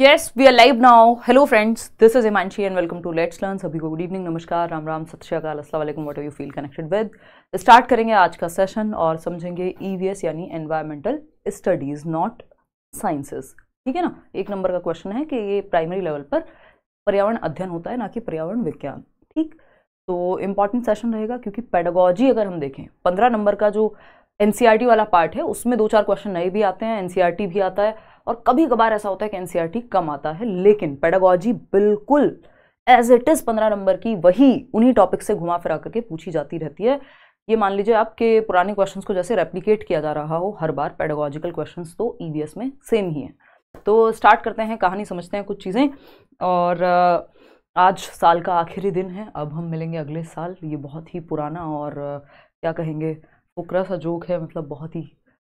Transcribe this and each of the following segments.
Yes we are live now hello friends this is Himanshi and welcome to let's learn सभी को good evening नमस्कार राम राम सत श्रीकाल असलम what you feel connected with start करेंगे आज का सेशन और समझेंगे ई e यानी एनवायरमेंटल स्टडीज नॉट साइंसेस ठीक है ना एक नंबर का क्वेश्चन है कि ये प्राइमरी लेवल पर पर्यावरण अध्ययन होता है ना कि पर्यावरण विज्ञान ठीक तो इम्पॉर्टेंट सेशन रहेगा क्योंकि पेडागॉजी अगर हम देखें पंद्रह नंबर का जो एनसीईआरटी वाला पार्ट है उसमें दो चार क्वेश्चन नए भी आते हैं एनसीईआरटी भी आता है और कभी कभार ऐसा होता है कि एनसीईआरटी कम आता है लेकिन पेडागॉजी बिल्कुल एज इट इज़ पंद्रह नंबर की वही उन्हीं टॉपिक से घुमा फिरा करके पूछी जाती रहती है ये मान लीजिए आपके पुराने क्वेश्चंस को जैसे रेप्लीकेट किया जा रहा हो हर बार पेडागॉजिकल क्वेश्चंस तो ई e में सेम ही हैं तो स्टार्ट करते हैं कहानी समझते हैं कुछ चीज़ें और आज साल का आखिरी दिन है अब हम मिलेंगे अगले साल ये बहुत ही पुराना और क्या कहेंगे फुकरा सा जोक है मतलब बहुत ही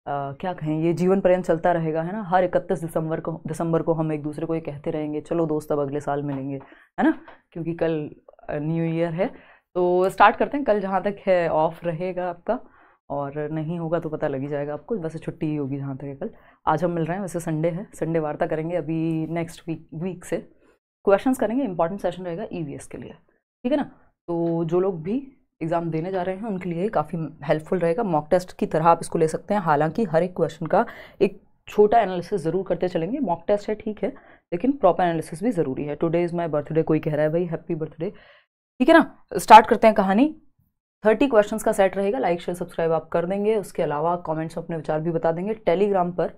आ, क्या कहें ये जीवन पर्यंत चलता रहेगा है ना हर इकतीस दिसंबर को दिसंबर को हम एक दूसरे को ये कहते रहेंगे चलो दोस्त अब अगले साल मिलेंगे है ना क्योंकि कल न्यू ईयर है तो स्टार्ट करते हैं कल जहाँ तक है ऑफ रहेगा आपका और नहीं होगा तो पता लग ही जाएगा आपको वैसे छुट्टी ही होगी जहाँ तक है कल आज हम मिल रहे हैं वैसे संडे है संडे वार्ता करेंगे अभी नेक्स्ट वीक वीक से क्वेश्चंस करेंगे इंपॉर्टेंट सेशन रहेगा ईवीएस e के लिए ठीक है ना तो जो लोग भी एग्ज़ाम देने जा रहे हैं उनके लिए काफ़ी हेल्पफुल रहेगा मॉक टेस्ट की तरह आप इसको ले सकते हैं हालांकि हर एक क्वेश्चन का एक छोटा एनालिसिस ज़रूर करते चलेंगे मॉक टेस्ट है ठीक है लेकिन प्रॉपर एनालिसिस भी ज़रूरी है टुडे इज़ माई बर्थडे कोई कह रहा है भाई हैप्पी बर्थडे ठीक है ना स्टार्ट करते हैं कहानी थर्टी क्वेश्चन का सेट रहेगा लाइक शेयर सब्सक्राइब आप कर देंगे उसके अलावा कॉमेंट्स अपने विचार भी बता देंगे टेलीग्राम पर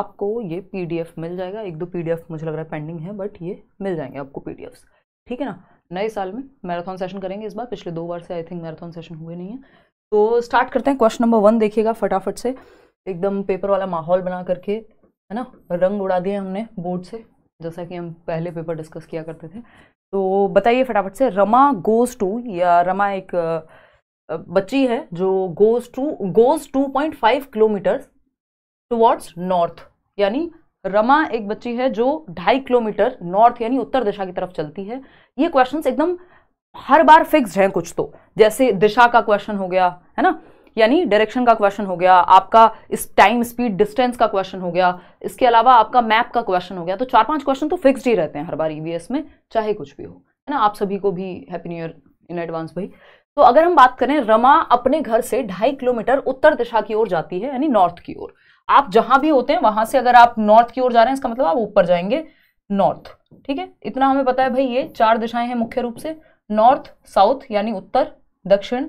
आपको ये पी मिल जाएगा एक दो पी मुझे लग रहा है पेंडिंग है बट ये मिल जाएंगे आपको पी ठीक है ना नए साल में मैराथन सेशन करेंगे इस बार पिछले दो बार से आई थिंक मैराथन सेशन हुए नहीं है तो स्टार्ट करते हैं क्वेश्चन नंबर वन देखिएगा फटाफट से एकदम पेपर वाला माहौल बना करके है ना रंग उड़ा दिए हमने बोर्ड से जैसा कि हम पहले पेपर डिस्कस किया करते थे तो बताइए फटाफट से रमा गोज टू या रमा एक बच्ची है जो goes to goes to point five kilometres towards north यानी रमा एक बच्ची है जो ढाई किलोमीटर नॉर्थ यानी उत्तर दिशा की तरफ चलती है ये क्वेश्चंस एकदम हर बार फिक्स्ड हैं कुछ तो जैसे दिशा का क्वेश्चन हो गया है ना यानी डायरेक्शन का क्वेश्चन हो गया आपका इस टाइम स्पीड डिस्टेंस का क्वेश्चन हो गया इसके अलावा आपका मैप का क्वेश्चन हो गया तो चार पांच क्वेश्चन तो फिक्स्ड ही रहते हैं हर बार ईवीएस e में चाहे कुछ भी हो है ना आप सभी को भी happy new year in advance भाई तो अगर हम बात करें रमा अपने घर से ढाई किलोमीटर उत्तर दिशा की ओर जाती है यानी नॉर्थ की ओर आप जहां भी होते हैं वहां से अगर आप नॉर्थ की ओर जा रहे हैं इसका मतलब आप ऊपर जाएंगे नॉर्थ ठीक है इतना हमें पता है भाई ये चार दिशाएं हैं मुख्य रूप से नॉर्थ साउथ यानी उत्तर दक्षिण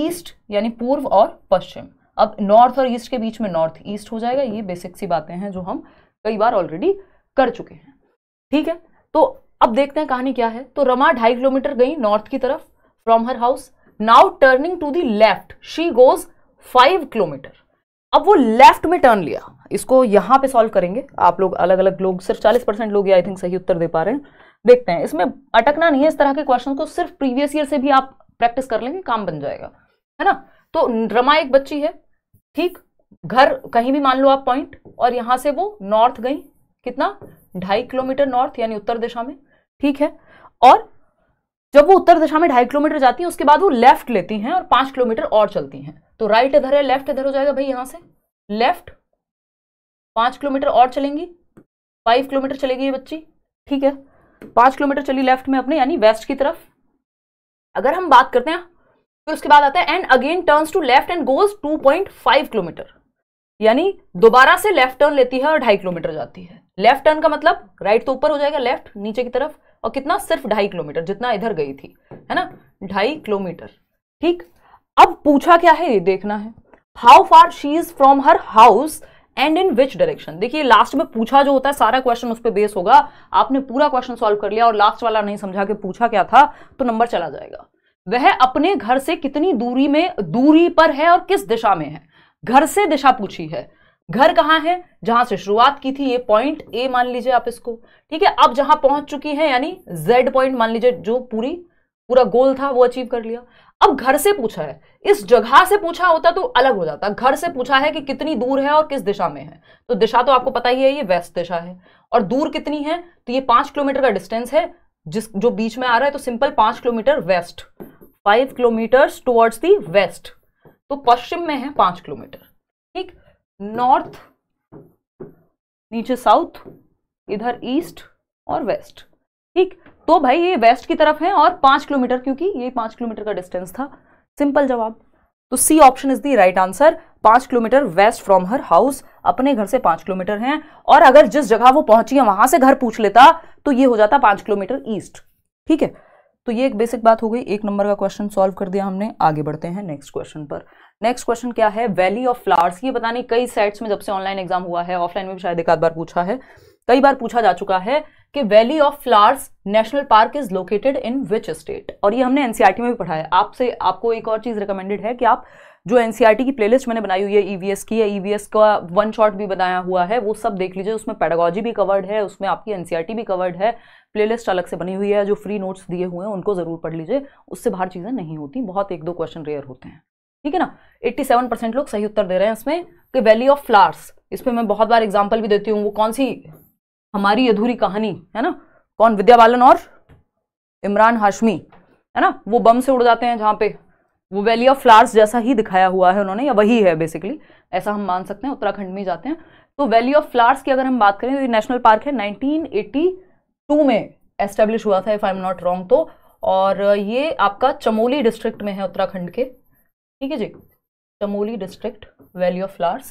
ईस्ट यानी पूर्व और पश्चिम अब नॉर्थ और ईस्ट के बीच में नॉर्थ ईस्ट हो जाएगा ये बेसिक सी बातें हैं जो हम कई बार ऑलरेडी कर चुके हैं ठीक है तो अब देखते हैं कहानी क्या है तो रमा ढाई किलोमीटर गई नॉर्थ की तरफ from her house now turning to the left she goes five kilometre अब वो लेफ्ट में टर्न लिया इसको यहां पे सॉल्व करेंगे आप लोग अलग अलग लोग सिर्फ 40 परसेंट लोग आई थिंक सही उत्तर दे पा रहे हैं देखते हैं इसमें अटकना नहीं है इस तरह के क्वेश्चन को सिर्फ प्रीवियस ईयर से भी आप प्रैक्टिस कर लेंगे काम बन जाएगा है ना तो रमा एक बच्ची है ठीक घर कहीं भी मान लो आप पॉइंट और यहां से वो नॉर्थ गई कितना ढाई किलोमीटर नॉर्थ यानी उत्तर दिशा में ठीक है और जब वो उत्तर दिशा में ढाई किलोमीटर जाती है उसके बाद वो लेफ्ट लेती हैं और पांच किलोमीटर और चलती हैं तो राइट इधर है लेफ्ट इधर हो जाएगा भाई यहां से लेफ्ट पांच किलोमीटर और चलेंगी फाइव किलोमीटर चलेगी ये बच्ची ठीक है पांच किलोमीटर चली लेफ्ट में अपने यानी वेस्ट की तरफ अगर हम बात करते हैं तो उसके बाद आता है and again turns to left and goes to point five kilometre यानी दोबारा से लेफ्ट टर्न लेती है और ढाई किलोमीटर जाती है लेफ्ट टर्न का मतलब राइट तो ऊपर हो जाएगा लेफ्ट नीचे की तरफ और कितना सिर्फ ढाई किलोमीटर जितना इधर गई थी है ना ढाई किलोमीटर ठीक अब पूछा क्या है ये देखना है how far she is from her house and in which direction देखिए लास्ट में पूछा जो होता है सारा क्वेश्चन उस पर बेस होगा आपने पूरा क्वेश्चन सॉल्व कर लिया और लास्ट वाला नहीं समझा के पूछा क्या था तो नंबर चला जाएगा वह अपने घर से कितनी दूरी में दूरी पर है और किस दिशा में है घर से दिशा पूछी है घर कहाँ है जहां से शुरुआत की थी ये पॉइंट ए मान लीजिए आप इसको ठीक है अब जहां पहुंच चुकी है यानी जेड पॉइंट मान लीजिए जो पूरी पूरा गोल था वो अचीव कर लिया अब घर से पूछा है इस जगह से पूछा होता तो अलग हो जाता घर से पूछा है कि कितनी दूर है और किस दिशा में है तो दिशा तो आपको पता ही है ये वेस्ट दिशा है और दूर कितनी है तो ये पांच किलोमीटर का डिस्टेंस है जिस जो बीच में आ रहा है तो सिंपल पांच kilometre west five kilometre towards the west तो पश्चिम में है पांच किलोमीटर ठीक नॉर्थ नीचे साउथ इधर ईस्ट और वेस्ट ठीक तो भाई ये वेस्ट की तरफ है और पांच किलोमीटर क्योंकि ये पांच किलोमीटर का डिस्टेंस था सिंपल जवाब तो C option is the right answer पांच kilometre west from her house अपने घर से पांच किलोमीटर हैं और अगर जिस जगह वो पहुंची है वहां से घर पूछ लेता तो ये हो जाता पांच किलोमीटर ईस्ट ठीक है तो ये एक बेसिक बात हो गई एक नंबर का क्वेश्चन सॉल्व कर दिया हमने आगे बढ़ते हैं नेक्स्ट क्वेश्चन पर नेक्स्ट क्वेश्चन क्या है वैली ऑफ फ्लावर्स ये बताने कई सेट्स में जब से ऑनलाइन एग्जाम हुआ है ऑफलाइन में भी शायद एक आध बार पूछा है कई बार पूछा जा चुका है कि valley of flowers national park is located in which state और ये हमने एनसीईआरटी e में भी पढ़ा है आपसे आपको एक और चीज़ रिकमेंडेड है कि आप जो एनसीईआरटी e की प्लेलिस्ट मैंने बनाई हुई है ईवीएस e की है ईवीएस का वन शॉट भी बनाया हुआ है वो सब देख लीजिए उसमें पेडागॉजी भी कवर्ड है उसमें आपकी एनसीईआरटी भी कवर्ड है प्लेलिस्ट अलग से बनी हुई है जो फ्री नोट्स दिए हुए हैं उनको ज़रूर पढ़ लीजिए उससे बाहर चीज़ें नहीं होती बहुत एक दो क्वेश्चन रेयर होते हैं ठीक है ना 87 परसेंट लोग सही उत्तर दे रहे हैं इसमें कि वैली ऑफ फ्लावर्स इसमें मैं बहुत बार एग्जाम्पल भी देती हूँ वो कौन सी हमारी अधूरी कहानी है ना कौन विद्या बालन और इमरान हाशमी है ना वो बम से उड़ जाते हैं जहाँ पे वो वैली ऑफ फ्लावर्स जैसा ही दिखाया हुआ है उन्होंने या वही है बेसिकली ऐसा हम मान सकते हैं उत्तराखंड में जाते हैं तो वैली ऑफ फ्लावर्स की अगर हम बात करें तो ये नेशनल पार्क है नाइनटीन में एस्टेब्लिश हुआ था if I am not wrong तो और ये आपका चमोली डिस्ट्रिक्ट में है उत्तराखंड के ठीक है जी Chamoli district valley of flowers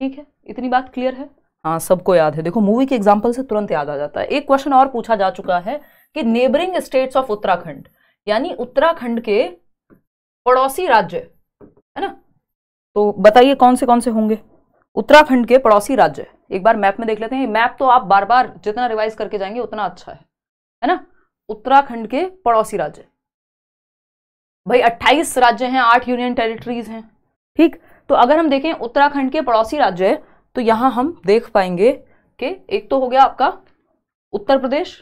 ठीक है इतनी बात क्लियर है हाँ सबको याद है देखो मूवी के एग्जाम्पल से तुरंत याद आ जाता है एक क्वेश्चन और पूछा जा चुका है कि नेबरिंग स्टेट्स ऑफ उत्तराखंड यानी उत्तराखंड के पड़ोसी राज्य है ना तो बताइए कौन से कौन से होंगे उत्तराखंड के पड़ोसी राज्य एक बार मैप में देख लेते हैं मैप तो आप बार बार जितना रिवाइज करके जाएंगे उतना अच्छा है है ना उत्तराखंड के पड़ोसी राज्य भाई 28 राज्य हैं आठ यूनियन टेरिटरीज हैं ठीक तो अगर हम देखें उत्तराखंड के पड़ोसी राज्य है तो यहाँ हम देख पाएंगे कि एक तो हो गया आपका उत्तर प्रदेश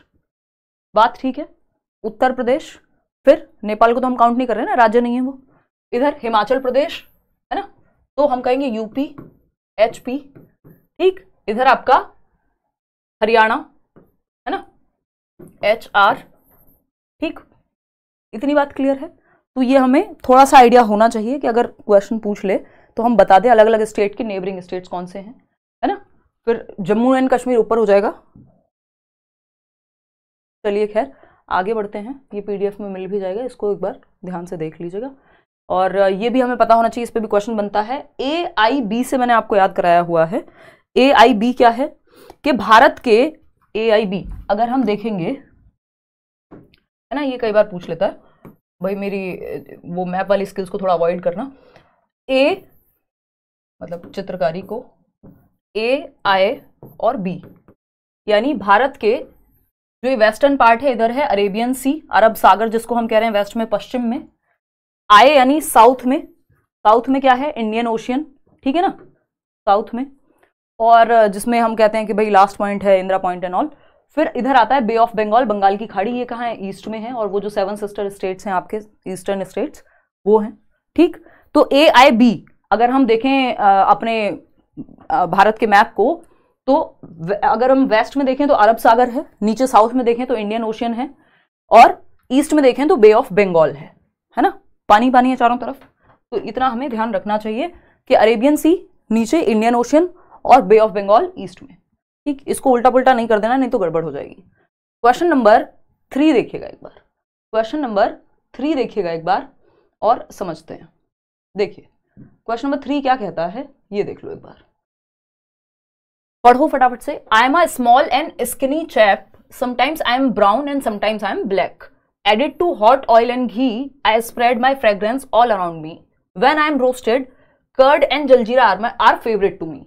बात ठीक है उत्तर प्रदेश फिर नेपाल को तो हम काउंट नहीं कर रहे ना राज्य नहीं है वो इधर हिमाचल प्रदेश है ना तो हम कहेंगे यूपी एचपी ठीक इधर आपका हरियाणा है ना एच आर ठीक इतनी बात क्लियर है तो ये हमें थोड़ा सा आइडिया होना चाहिए कि अगर क्वेश्चन पूछ ले तो हम बता दें अलग अलग स्टेट के नेबरिंग स्टेट्स कौन से हैं है ना फिर जम्मू एंड कश्मीर ऊपर हो जाएगा चलिए खैर आगे बढ़ते हैं ये पीडीएफ में मिल भी जाएगा इसको एक बार ध्यान से देख लीजिएगा और ये भी हमें पता होना चाहिए इस पर भी क्वेश्चन बनता है ए आई बी से मैंने आपको याद कराया हुआ है ए आई बी क्या है कि भारत के ए आई बी अगर हम देखेंगे है ना ये कई बार पूछ लेता है भाई मेरी वो मैप वाली स्किल्स को थोड़ा अवॉइड करना ए मतलब चित्रकारी को ए आई और बी यानी भारत के जो वेस्टर्न पार्ट है इधर है अरेबियन सी अरब सागर जिसको हम कह रहे हैं वेस्ट में पश्चिम में आए यानी साउथ में साउथ में क्या है इंडियन ओशियन ठीक है ना साउथ में और जिसमें हम कहते हैं कि भाई लास्ट पॉइंट है इंदिरा पॉइंट एंड ऑल फिर इधर आता है बे ऑफ बंगाल बंगाल की खाड़ी ये कहाँ है ईस्ट में है और वो जो सेवन सिस्टर स्टेट्स हैं आपके ईस्टर्न स्टेट्स वो हैं ठीक तो ए आई बी अगर हम देखें अपने भारत के मैप को तो अगर हम वेस्ट में देखें तो अरब सागर है नीचे साउथ में देखें तो इंडियन ओशियन है और ईस्ट में देखें तो बे ऑफ बंगाल है है ना पानी पानी है चारों तरफ तो इतना हमें ध्यान रखना चाहिए कि अरेबियन सी नीचे इंडियन ओशियन और बे ऑफ बंगाल ईस्ट में ठीक इसको उल्टा पुल्टा नहीं कर देना नहीं तो गड़बड़ हो जाएगी क्वेश्चन नंबर थ्री देखिएगा एक बार क्वेश्चन नंबर थ्री देखिएगा एक बार और समझते हैं देखिए क्वेश्चन नंबर थ्री क्या कहता है ये देख लो एक बार पढ़ो फटाफट से I am a small and skinny chap sometimes I am brown and sometimes I am black added to hot oil and ghee I spread my fragrance all around me when I am roasted curd and jaljeera are my are favourite to me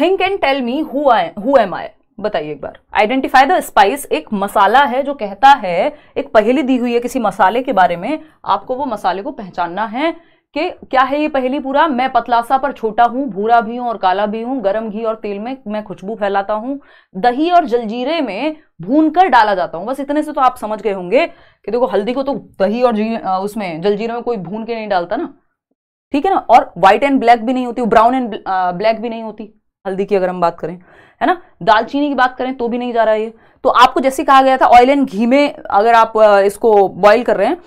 think and tell me who am I बताइए एक बार identify the spice एक मसाला है जो कहता है एक पहेली दी हुई है किसी मसाले के बारे में आपको वो मसाले को पहचानना है कि क्या है ये पहेली पूरा मैं पतलासा पर छोटा हूं भूरा भी हूं और काला भी हूं गरम घी और तेल में मैं खुशबू फैलाता हूँ दही और जलजीरे में भून कर डाला जाता हूं बस इतने से तो आप समझ गए होंगे कि देखो हल्दी को तो दही और उसमें जलजीरे में कोई भून के नहीं डालता ना ठीक है ना और व्हाइट एंड ब्लैक भी नहीं होती ब्राउन एंड ब्लैक भी नहीं होती हल्दी की अगर हम बात करें है ना दालचीनी की बात करें तो भी नहीं जा रहा है ये तो आपको जैसे कहा गया था ऑयल एंड घी में अगर आप इसको बॉईल कर रहे हैं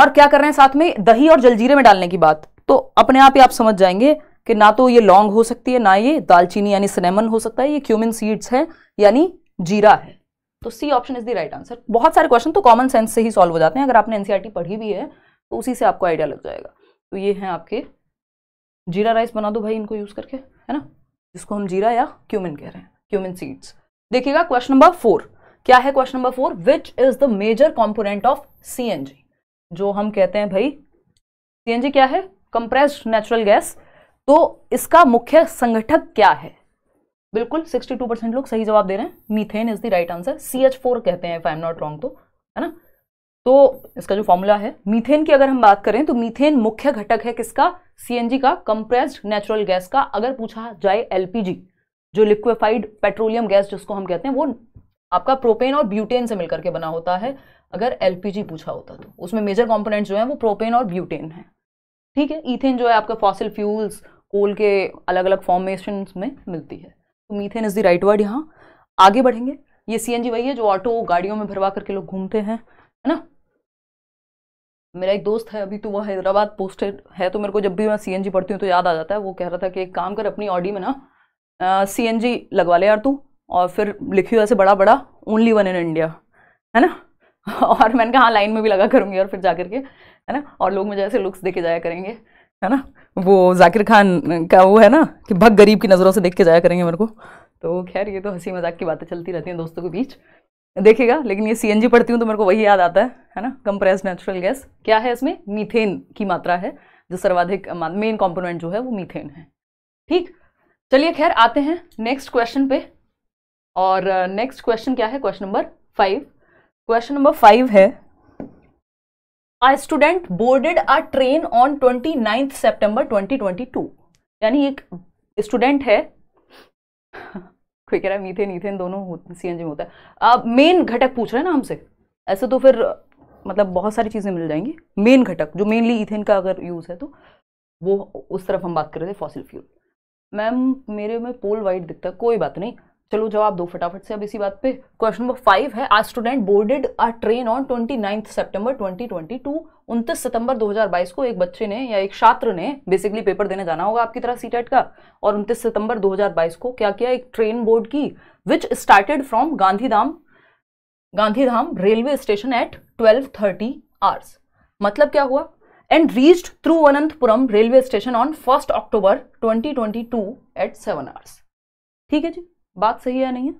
और क्या कर रहे हैं साथ में दही और जलजीरे में डालने की बात तो अपने आप ही आप समझ जाएंगे कि ना तो ये लौंग हो सकती है ना ये दालचीनी यानी सिनेमन हो सकता है ये क्यूमिन सीड्स है यानी जीरा है तो C option is the right answer बहुत सारे क्वेश्चन तो कॉमन सेंस से ही सॉल्व हो जाते हैं अगर आपने एनसीआरटी e पढ़ी भी है तो उसी से आपको आइडिया लग जाएगा तो ये है आपके जीरा राइस बना दो भाई इनको यूज़ करके है ना जिसको हम जीरा या क्यूमिन कह रहे हैं क्यूमिन सीड्स देखिएगा क्वेश्चन नंबर फोर क्या है question number four which is the major component of C जो हम कहते हैं भाई सी क्या है कंप्रेस्ड नेचुरल गैस तो इसका मुख्य संगठक क्या है बिल्कुल 62 लोग सही जवाब दे रहे हैं methane is the right answer C H four कहते हैं if I am not wrong तो है ना तो इसका जो फॉर्मूला है मीथेन की अगर हम बात करें तो मीथेन मुख्य घटक है किसका सीएनजी का कंप्रेस्ड नेचुरल गैस का अगर पूछा जाए एलपीजी जो लिक्विफाइड पेट्रोलियम गैस जिसको हम कहते हैं वो आपका प्रोपेन और ब्यूटेन से मिलकर के बना होता है अगर एलपीजी पूछा होता तो उसमें मेजर कॉम्पोनेंट जो है वो प्रोपेन और ब्यूटेन है ठीक है ईथेन जो है आपका फॉसिल फ्यूल्स कोल के अलग अलग फॉर्मेशन में मिलती है तो methane is the right word यहाँ आगे बढ़ेंगे ये सी वही है जो ऑटो गाड़ियों में भरवा करके लोग घूमते हैं है ना मेरा एक दोस्त है अभी तो वह हैदराबाद पोस्टेड है तो मेरे को जब भी मैं सीएनजी पढ़ती हूँ तो याद आ जाता है वो कह रहा था कि एक काम कर अपनी ऑडी में ना सी लगवा ले यार तू और फिर लिखी ऐसे बड़ा बड़ा ओनली वन इन इंडिया है ना और मैंने कहा हाँ लाइन में भी लगा करूँगी और फिर जा करके है ना और लोग मुझे ऐसे लुक्स देके जाया करेंगे है ना वो जाकिर खान का वो है ना कि भग गरीब की नज़रों से देख के जाया करेंगे मेरे को तो खैर ये तो हंसी मजाक की बातें चलती रहती हैं दोस्तों के बीच देखेगा लेकिन ये सी पढ़ती हूँ तो मेरे को वही याद आता है है ना कंप्रेस नेचुरल गैस क्या है इसमें मीथेन की मात्रा है जो सर्वाधिक मेन कॉम्पोनेंट जो है वो मीथेन है ठीक चलिए खैर आते हैं नेक्स्ट क्वेश्चन पे और नेक्स्ट क्वेश्चन क्या है question number five question number five है a student boarded a train on twenty ninth September twenty twenty two यानी एक स्टूडेंट है कोई कह रहा है मीथेन ईथेन दोनों सी एन जी में होता है मेन घटक पूछ रहे हैं ना हमसे ऐसे तो फिर मतलब बहुत सारी चीज़ें मिल जाएंगी मेन घटक जो मेनली ईथेन का अगर यूज़ है तो वो उस तरफ हम बात कर रहे थे फॉसिल फ्यूल मैम मेरे में पोल वाइट दिखता है कोई बात नहीं चलो जवाब दो फटाफट से अब इसी बात पे क्वेश्चन नंबर फाइव है आज student boarded a train on twenty ninth September twenty twenty two उनतीस सितंबर बाईस को एक बच्चे ने या एक छात्र ने बेसिकली पेपर देने जाना होगा आपकी तरह सीटेट का और उनतीस सितंबर दो हजार बाईस को क्या किया एक ट्रेन बोर्ड की which started from Gandhidham Gandhidham railway station at twelve thirty hours मतलब क्या हुआ and reached through Anantapuram railway station on first October twenty twenty two at seven hours ठीक है जी बात सही है नहीं है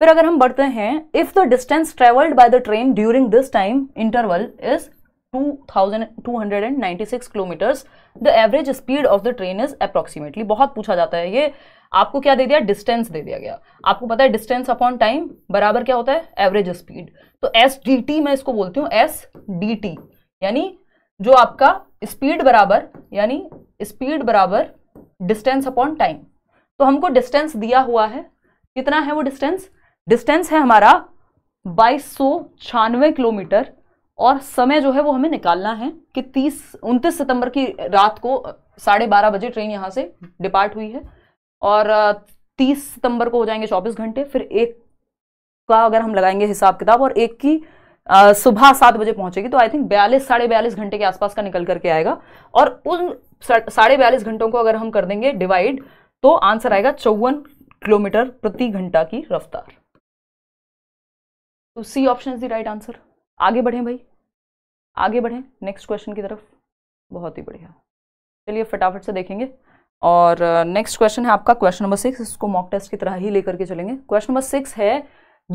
फिर अगर हम बढ़ते हैं if the distance travelled by the train during this time interval is two two thousand hundred and six kilometres the average speed of the train is approximately बहुत पूछा जाता है ये आपको क्या दे दिया डिस्टेंस दे दिया गया आपको पता है डिस्टेंस अपॉन टाइम बराबर क्या होता है एवरेज स्पीड तो एस डी टी मैं इसको बोलती हूँ एस डी टी यानी जो आपका स्पीड बराबर यानी स्पीड बराबर डिस्टेंस अपॉन टाइम तो हमको डिस्टेंस दिया हुआ है कितना है वो डिस्टेंस डिस्टेंस है हमारा बाईस किलोमीटर और समय जो है वो हमें निकालना है कि तीस उनतीस सितंबर की रात को साढ़े बारह बजे ट्रेन यहाँ से डिपार्ट हुई है और तीस सितंबर को हो जाएंगे चौबीस घंटे फिर एक का अगर हम लगाएंगे हिसाब किताब और एक की आ, सुबह सात बजे पहुंचेगी तो आई थिंक बयालीस साढ़े बयालीस घंटे के आसपास का निकल करके आएगा और उन साढ़े बयालीस घंटों को अगर हम कर देंगे डिवाइड तो आंसर आएगा चौवन किलोमीटर प्रति घंटा की रफ्तार तो C option is the right answer आगे बढ़ें भाई आगे बढ़ें नेक्स्ट क्वेश्चन की तरफ बहुत ही बढ़िया चलिए फटाफट से देखेंगे और नेक्स्ट uh, क्वेश्चन है आपका क्वेश्चन नंबर सिक्स इसको मॉक टेस्ट की तरह ही लेकर के चलेंगे क्वेश्चन नंबर सिक्स है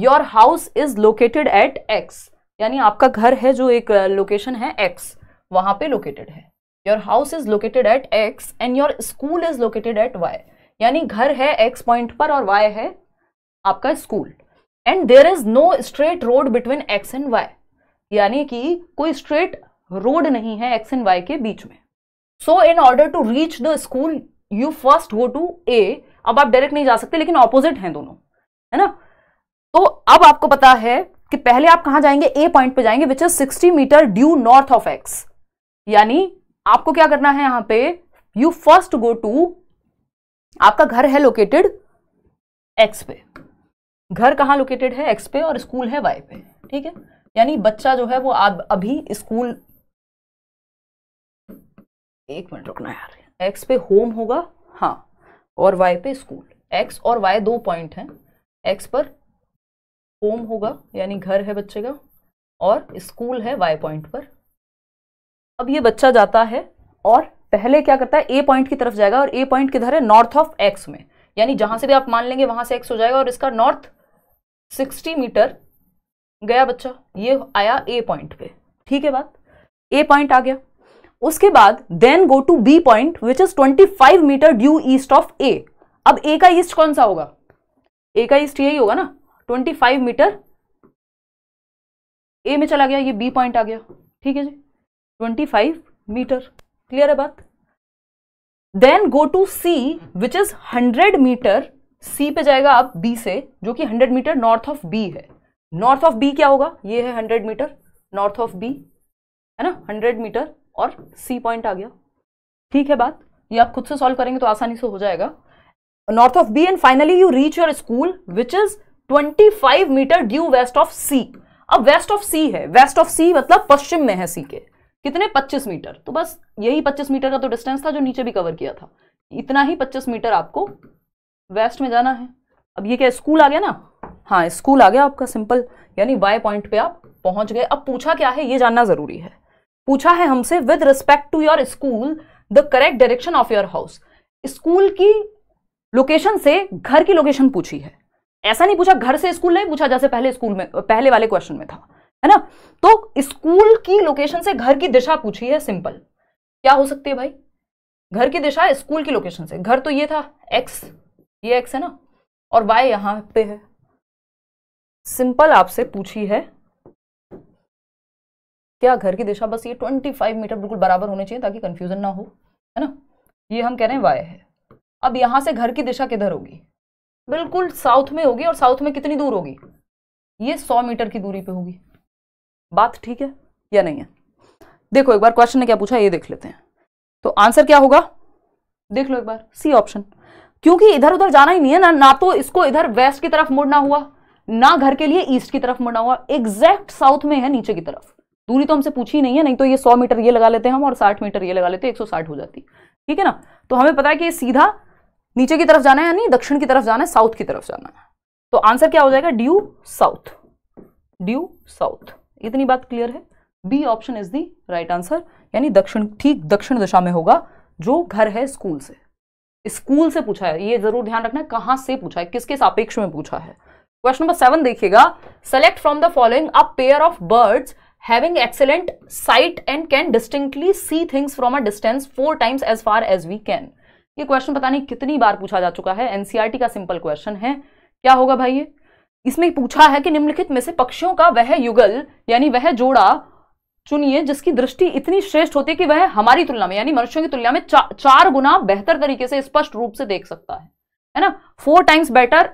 your house is located at X यानी आपका घर है जो एक लोकेशन है एक्स वहां पे लोकेटेड है your house is located at X and your school is located at Y यानी घर है एक्स पॉइंट पर और वाई है आपका school and there is no straight road between X and Y यानी कि कोई स्ट्रेट रोड नहीं है एक्स एंड वाई के बीच में so in order to reach the school you first go to A अब आप डायरेक्ट नहीं जा सकते लेकिन ऑपोजिट हैं दोनों है ना तो अब आपको पता है कि पहले आप कहां जाएंगे ए पॉइंट पे जाएंगे which is 60 metre due north of X यानी आपको क्या करना है यहां पे यू फर्स्ट गो टू आपका घर है लोकेटेड एक्स पे घर कहाँ लोकेटेड है एक्स पे और स्कूल है वाई पे ठीक है यानी बच्चा जो है वो आप अभी स्कूल एक मिनट रुकना यार एक्स पे होम होगा हाँ और वाई पे स्कूल एक्स और वाई दो पॉइंट हैं एक्स पर होम होगा यानी घर है बच्चे का और स्कूल है वाई पॉइंट पर अब ये बच्चा जाता है और पहले क्या करता है ए पॉइंट की तरफ जाएगा और ए पॉइंट किधर है नॉर्थ ऑफ एक्स में यानी जहां से भी आप मान लेंगे वहां से एक्स हो जाएगा और इसका नॉर्थ सिक्सटी मीटर गया बच्चा ये आया ए पॉइंट पे ठीक है बात ए पॉइंट आ गया उसके बाद then go to B point which is 25 metre due east of A अब ए का ईस्ट कौन सा होगा ए का ईस्ट यही होगा ना 25 मीटर ए में चला गया ये बी पॉइंट आ गया ठीक है जी 25 मीटर क्लियर है बात then go to C which is 100 metre C पे जाएगा आप बी से जो कि 100 मीटर नॉर्थ ऑफ बी है नॉर्थ ऑफ बी क्या होगा ये है 100 मीटर नॉर्थ ऑफ बी है ना 100 मीटर और सी पॉइंट आ गया ठीक है बात ये आप खुद से सॉल्व करेंगे तो आसानी से हो जाएगा north of B and finally you reach your school which is 25 metre due west of C अब वेस्ट ऑफ सी है वेस्ट ऑफ सी मतलब पश्चिम में है सी के कितने 25 मीटर तो बस यही 25 मीटर का तो डिस्टेंस था जो नीचे भी कवर किया था इतना ही 25 मीटर आपको वेस्ट में जाना है अब ये क्या स्कूल आ गया ना हाँ स्कूल आ गया आपका सिंपल यानी वाई पॉइंट पे आप पहुंच गए अब पूछा क्या है ये जानना जरूरी है पूछा है हमसे with respect to your school the correct direction of your house school की लोकेशन से घर की लोकेशन पूछी है ऐसा नहीं पूछा घर से स्कूल नहीं पूछा जैसे पहले स्कूल में पहले वाले क्वेश्चन में था है ना तो स्कूल की लोकेशन से घर की दिशा पूछी है सिंपल क्या हो सकती है भाई घर की दिशा स्कूल की लोकेशन से घर तो ये था एक्स ये एक्स है ना और वाई यहां पे है सिंपल आपसे पूछी है क्या घर की दिशा बस ये 25 मीटर बिल्कुल बराबर होने चाहिए ताकि कंफ्यूजन ना हो है ना ये हम कह रहे हैं वाई है अब यहां से घर की दिशा किधर होगी बिल्कुल साउथ में होगी और साउथ में कितनी दूर होगी ये 100 मीटर की दूरी पे होगी बात ठीक है या नहीं है देखो एक बार क्वेश्चन ने क्या पूछा ये देख लेते हैं तो आंसर क्या होगा देख लो एक बार सी ऑप्शन क्योंकि इधर उधर जाना ही नहीं है ना ना तो इसको इधर वेस्ट की तरफ मुड़ना हुआ ना घर के लिए ईस्ट की तरफ मुड़ना हुआ एग्जैक्ट साउथ में है नीचे की तरफ दूरी तो हमसे पूछी नहीं है नहीं तो ये सौ मीटर ये लगा लेते हैं हम और साठ मीटर ये लगा लेते हैं एक सौ साठ हो जाती ठीक है ना तो हमें पता है कि सीधा नीचे की तरफ जाना है यानी दक्षिण की तरफ जाना है साउथ की तरफ जाना है तो आंसर क्या हो जाएगा ड्यू साउथ ड्यू साउथ इतनी बात क्लियर है B option is the right answer यानी दक्षिण ठीक दक्षिण दिशा में होगा जो घर है स्कूल से स्कूल से पूछा है ये जरूर ध्यान रखना है कहां से पूछा है किसके सापेक्ष में पूछा है क्वेश्चन नंबर सेवन देखिएगा select from the following a pair of birds having excellent sight and can distinctly see things from a distance four times as far as we can ये क्वेश्चन पता नहीं कितनी बार पूछा जा चुका है एनसीआरटी e का सिंपल क्वेश्चन है क्या होगा भाई ये इसमें पूछा है कि निम्नलिखित में से पक्षियों का वह युगल यानी वह जोड़ा चुनिए जिसकी दृष्टि इतनी श्रेष्ठ होती है कि वह हमारी तुलना में यानी मनुष्यों की तुलना में चा, चार गुना बेहतर तरीके से स्पष्ट रूप से देख सकता है है ना four times better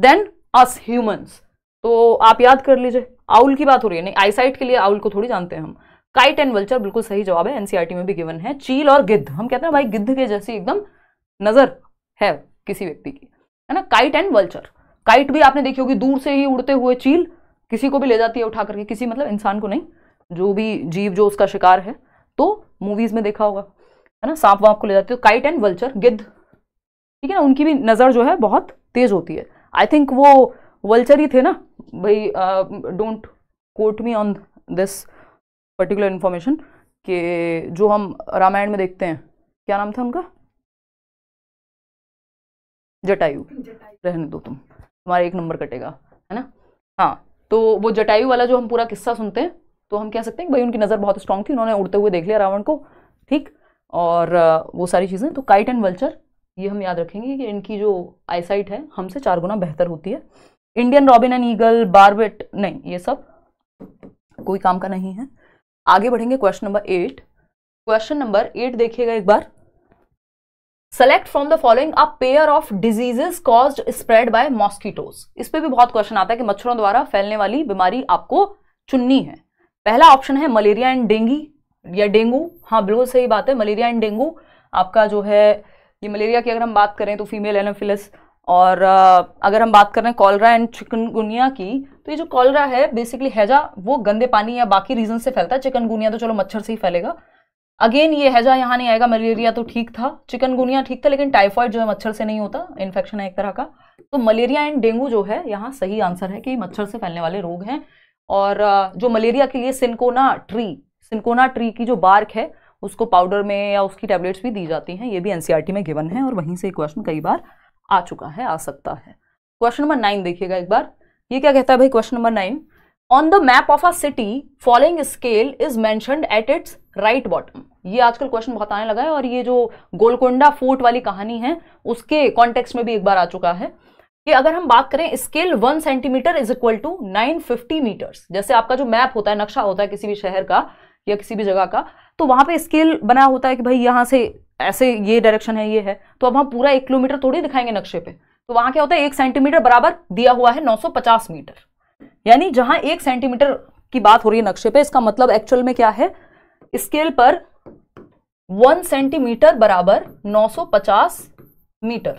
than us humans तो आप याद कर लीजिए आउल की बात हो रही है नहीं आईसाइट के लिए आउल को थोड़ी जानते हैं हम काइट एंड वल्चर बिल्कुल सही जवाब है एनसीआर e में भी गिवन है चील और गिद्ध हम कहते हैं भाई गिद्ध के जैसी एकदम नजर है किसी व्यक्ति की है ना काइट एंड वल्चर काइट भी आपने देखी होगी दूर से ही उड़ते हुए चील किसी को भी ले जाती है उठा करके किसी मतलब इंसान को नहीं जो भी जीव जो उसका शिकार है तो मूवीज में देखा होगा है ना सांप वाप को ले जाते हो काइट एंड वल्चर गिद्ध ठीक है ना उनकी भी नज़र जो है बहुत तेज होती है आई थिंक वो वल्चर ही थे ना भाई don't quote me on this particular information के जो हम रामायण में देखते हैं क्या नाम था उनका जटायु रहने दो तुम हमारा एक नंबर कटेगा है ना हाँ तो वो जटायु वाला जो हम पूरा किस्सा सुनते हैं तो हम कह सकते हैं कि भाई उनकी नज़र बहुत स्ट्रांग थी उन्होंने उड़ते हुए देख लिया रावण को ठीक और वो सारी चीज़ें तो काइट एंड वल्चर ये हम याद रखेंगे कि इनकी जो आईसाइट है हमसे चार गुना बेहतर होती है Indian robin and eagle barbet नहीं ये सब कोई काम का नहीं है आगे बढ़ेंगे question number eight question number eight देखिएगा एक बार select from the following a pair of diseases cause spread by mosquitoes इस पर भी बहुत क्वेश्चन आता है कि मच्छरों द्वारा फैलने वाली बीमारी आपको चुननी है पहला ऑप्शन है मलेरिया एंड डेंगी या डेंगू हाँ बिल्कुल सही बात है मलेरिया एंड डेंगू आपका जो है ये मलेरिया की अगर हम बात करें तो फीमेल एनोफिलस और अगर हम बात करें कॉलरा एंड चिकनगुनिया की तो ये जो कॉलरा है बेसिकली हैजा वो गंदे पानी या बाकी रीजन से फैलता है चिकनगुनिया तो चलो मच्छर से ही फैलेगा अगेन ये हैजा यहाँ नहीं आएगा मलेरिया तो ठीक था चिकनगुनिया ठीक था लेकिन टाइफॉइड जो है मच्छर से नहीं होता इन्फेक्शन है एक तरह का तो मलेरिया एंड डेंगू जो है यहाँ सही आंसर है कि मच्छर से फैलने वाले रोग हैं और जो मलेरिया के लिए सिनकोना ट्री सिनकोना ट्री की जो बार्क है उसको पाउडर में या उसकी टैबलेट्स भी दी जाती हैं ये भी एनसीईआरटी e में गिवन है और वहीं से क्वेश्चन कई बार आ चुका है आ सकता है क्वेश्चन नंबर नाइन देखिएगा एक बार ये क्या कहता है भाई question number nine on the map of a city following scale is mentioned at its right bottom ये आजकल क्वेश्चन बहुत आने लगा है और ये जो गोलकोंडा फोर्ट वाली कहानी है उसके कॉन्टेक्स्ट में भी एक बार आ चुका है कि अगर हम बात करें scale one centimetre is equal to nine fifty metres जैसे आपका जो मैप होता है नक्शा होता है किसी भी शहर का या किसी भी जगह का तो वहां पे स्केल बना होता है कि भाई यहाँ से ऐसे ये डायरेक्शन है ये है तो अब हम पूरा एक किलोमीटर थोड़ी दिखाएंगे नक्शे पे तो वहां क्या होता है एक सेंटीमीटर बराबर दिया हुआ है नौ मीटर यानी जहां एक सेंटीमीटर की बात हो रही है नक्शे पे इसका मतलब एक्चुअल में क्या है स्केल पर वन सेंटीमीटर बराबर 950 मीटर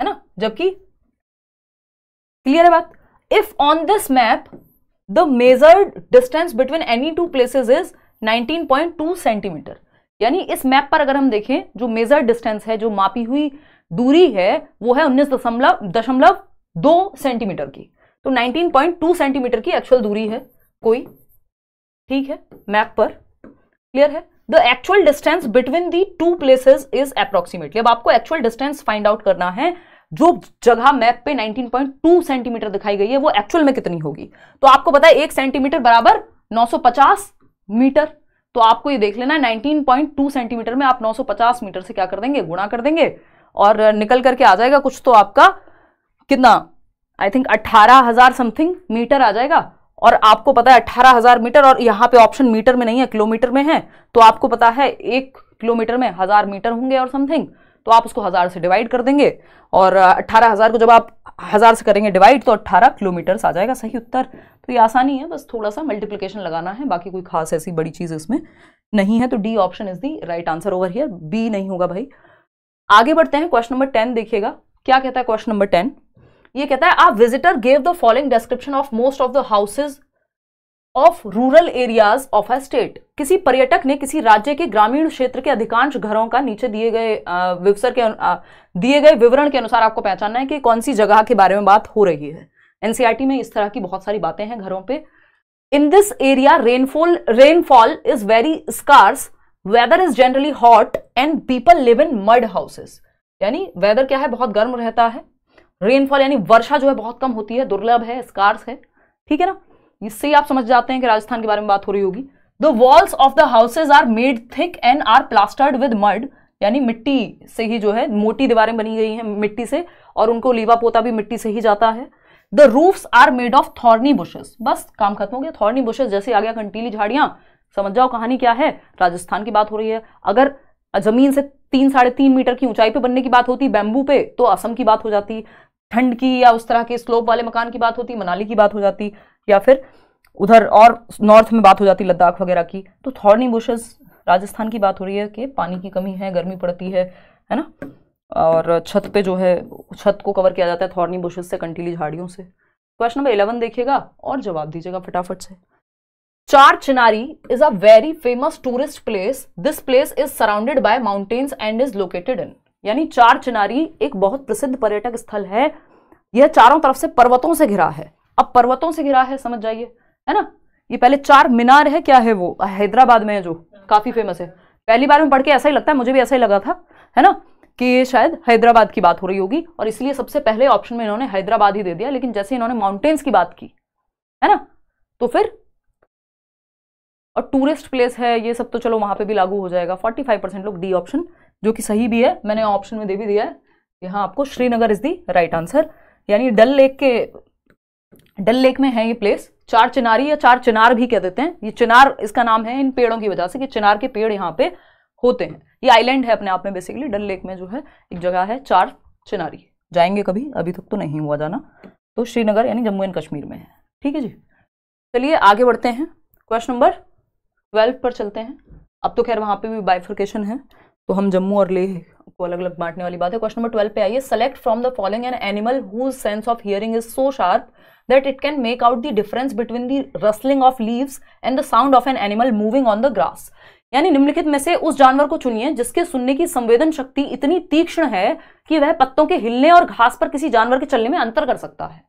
है ना जबकि क्लियर है बात if on this map the measured distance between any two places is 19.2 centimetre यानी इस मैप पर अगर हम देखें जो मेजर डिस्टेंस है जो मापी हुई दूरी है वो है उन्नीस दशमलव दशमलव दो सेंटीमीटर की तो 19.2 सेंटीमीटर की एक्चुअल दूरी है कोई ठीक है मैप पर क्लियर है the actual distance between the two places is approximately अब आपको एक्चुअल डिस्टेंस फाइंड आउट करना है जो जगह मैप पे 19.2 सेंटीमीटर दिखाई गई है वो एक्चुअल में कितनी होगी तो आपको पता है एक सेंटीमीटर बराबर 950 मीटर तो आपको ये देख लेना है 19.2 सेंटीमीटर में आप 950 मीटर से क्या कर देंगे गुणा कर देंगे और निकल करके आ जाएगा कुछ तो आपका कितना आई थिंक 18,000 हजार समथिंग मीटर आ जाएगा और आपको पता है अट्ठारह हजार मीटर और यहाँ पे ऑप्शन मीटर में नहीं है किलोमीटर में है तो आपको पता है एक किलोमीटर में हजार मीटर होंगे और समथिंग तो आप उसको हजार से डिवाइड कर देंगे और अट्ठारह हजार को जब आप हजार से करेंगे डिवाइड तो अट्ठारह किलोमीटर आ जाएगा सही उत्तर तो ये आसानी है बस थोड़ा सा मल्टीप्लीकेशन लगाना है बाकी कोई खास ऐसी बड़ी चीज़ इसमें नहीं है तो D option is the right answer over here B नहीं होगा भाई आगे बढ़ते हैं क्वेश्चन नंबर टेन देखिएगा क्या कहता है क्वेश्चन नंबर टेन ये कहता है आप visitor gave the following description of most of the houses of rural areas of a state किसी पर्यटक ने किसी राज्य के ग्रामीण क्षेत्र के अधिकांश घरों का नीचे दिए गए विवसर के दिए गए विवरण के अनुसार आपको पहचानना है कि कौन सी जगह के बारे में बात हो रही है एनसीआरटी e में इस तरह की बहुत सारी बातें हैं घरों पे in this area rainfall rainfall is very scarce weather is generally hot and people live in mud houses यानी वेदर क्या है बहुत गर्म रहता है रेनफॉल यानी वर्षा जो है बहुत कम होती है दुर्लभ है स्कार्स है ठीक है ना इससे ही आप समझ जाते हैं कि राजस्थान के बारे में बात हो रही होगी the walls of the houses are made thick and are plastered with mud यानी मिट्टी से ही जो है मोटी दीवारें बनी गई हैं मिट्टी से और उनको लीवा पोता भी मिट्टी से ही जाता है the roofs are made of thorny bushes बस काम खत्म हो गया थॉर्नी बुशेस जैसे आ गया कंटीली झाड़ियां समझ जाओ कहानी क्या है राजस्थान की बात हो रही है अगर जमीन से तीन साढ़े तीन मीटर की ऊंचाई पे बनने की बात होती बैम्बू पे तो असम की बात हो जाती ठंड की या उस तरह के स्लोप वाले मकान की बात होती मनाली की बात हो जाती या फिर उधर और नॉर्थ में बात हो जाती लद्दाख वगैरह की तो थॉर्नी बुशेस राजस्थान की बात हो रही है कि पानी की कमी है गर्मी पड़ती है है ना और छत पे जो है छत को कवर किया जाता है थॉर्नी बुशेस से कंटीली झाड़ियों से क्वेश्चन नंबर इलेवन देखिएगा और जवाब दीजिएगा फटाफट से Char Chinari is a very famous tourist place this place is surrounded by mountains and is located in यानी चार चिनारी एक बहुत प्रसिद्ध पर्यटक स्थल है यह चारों तरफ से पर्वतों से घिरा है अब पर्वतों से घिरा है समझ जाइए है ना ये पहले चार मीनार है क्या है वो हैदराबाद में है जो काफी फेमस है पहली बार में पढ़ के ऐसा ही लगता है मुझे भी ऐसा ही लगा था है ना कि ये शायद हैदराबाद की बात हो रही होगी और इसलिए सबसे पहले ऑप्शन में इन्होंने हैदराबाद ही दे दिया लेकिन जैसे इन्होंने माउंटेन्स की बात की है ना तो फिर और टूरिस्ट प्लेस है ये सब तो चलो वहां पे भी लागू हो जाएगा 45 परसेंट लोग डी ऑप्शन जो कि सही भी है मैंने ऑप्शन में दे भी दिया है यहाँ आपको Srinagar is the right answer यानी डल लेक के डल लेक में है ये प्लेस चार चिनारी या चार चिनार भी कह देते हैं ये चिनार इसका नाम है इन पेड़ों की वजह से कि चिनार के पेड़ यहाँ पे होते हैं ये आइलैंड है अपने आप में बेसिकली डल लेक में जो है एक जगह है चार चिनारी जाएंगे कभी अभी तक तो नहीं हुआ जाना तो श्रीनगर यानी जम्मू एंड कश्मीर में है ठीक है जी चलिए आगे बढ़ते हैं क्वेश्चन नंबर ट्वेल्व पर चलते हैं अब तो खैर वहाँ पर भी बाइफर्केशन है तो हम जम्मू और लेह को अलग अलग बांटने वाली बात है क्वेश्चन नंबर ट्वेल्व पे आइए select from the following an animal whose sense of hearing is so sharp that it can make out the difference between the rustling of leaves and the sound of an animal moving on the grass यानी निम्नलिखित में से उस जानवर को चुनिए जिसके सुनने की संवेदन शक्ति इतनी तीक्ष्ण है कि वह पत्तों के हिलने और घास पर किसी जानवर के चलने में अंतर कर सकता है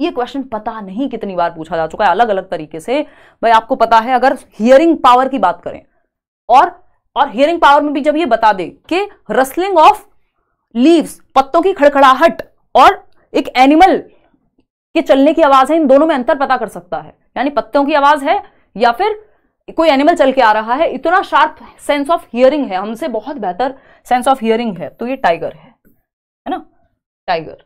ये क्वेश्चन पता नहीं कितनी बार पूछा जा चुका है अलग अलग तरीके से भाई आपको पता है अगर हियरिंग पावर की बात करें और और हियरिंग पावर में भी जब ये बता दे कि रसलिंग ऑफ लीव्स पत्तों की खड़खड़ाहट और एक एनिमल के चलने की आवाज है इन दोनों में अंतर पता कर सकता है यानी पत्तों की आवाज है या फिर कोई एनिमल चल के आ रहा है इतना शार्प सेंस ऑफ हियरिंग है हमसे बहुत बेहतर सेंस ऑफ हियरिंग है तो ये टाइगर है है ना टाइगर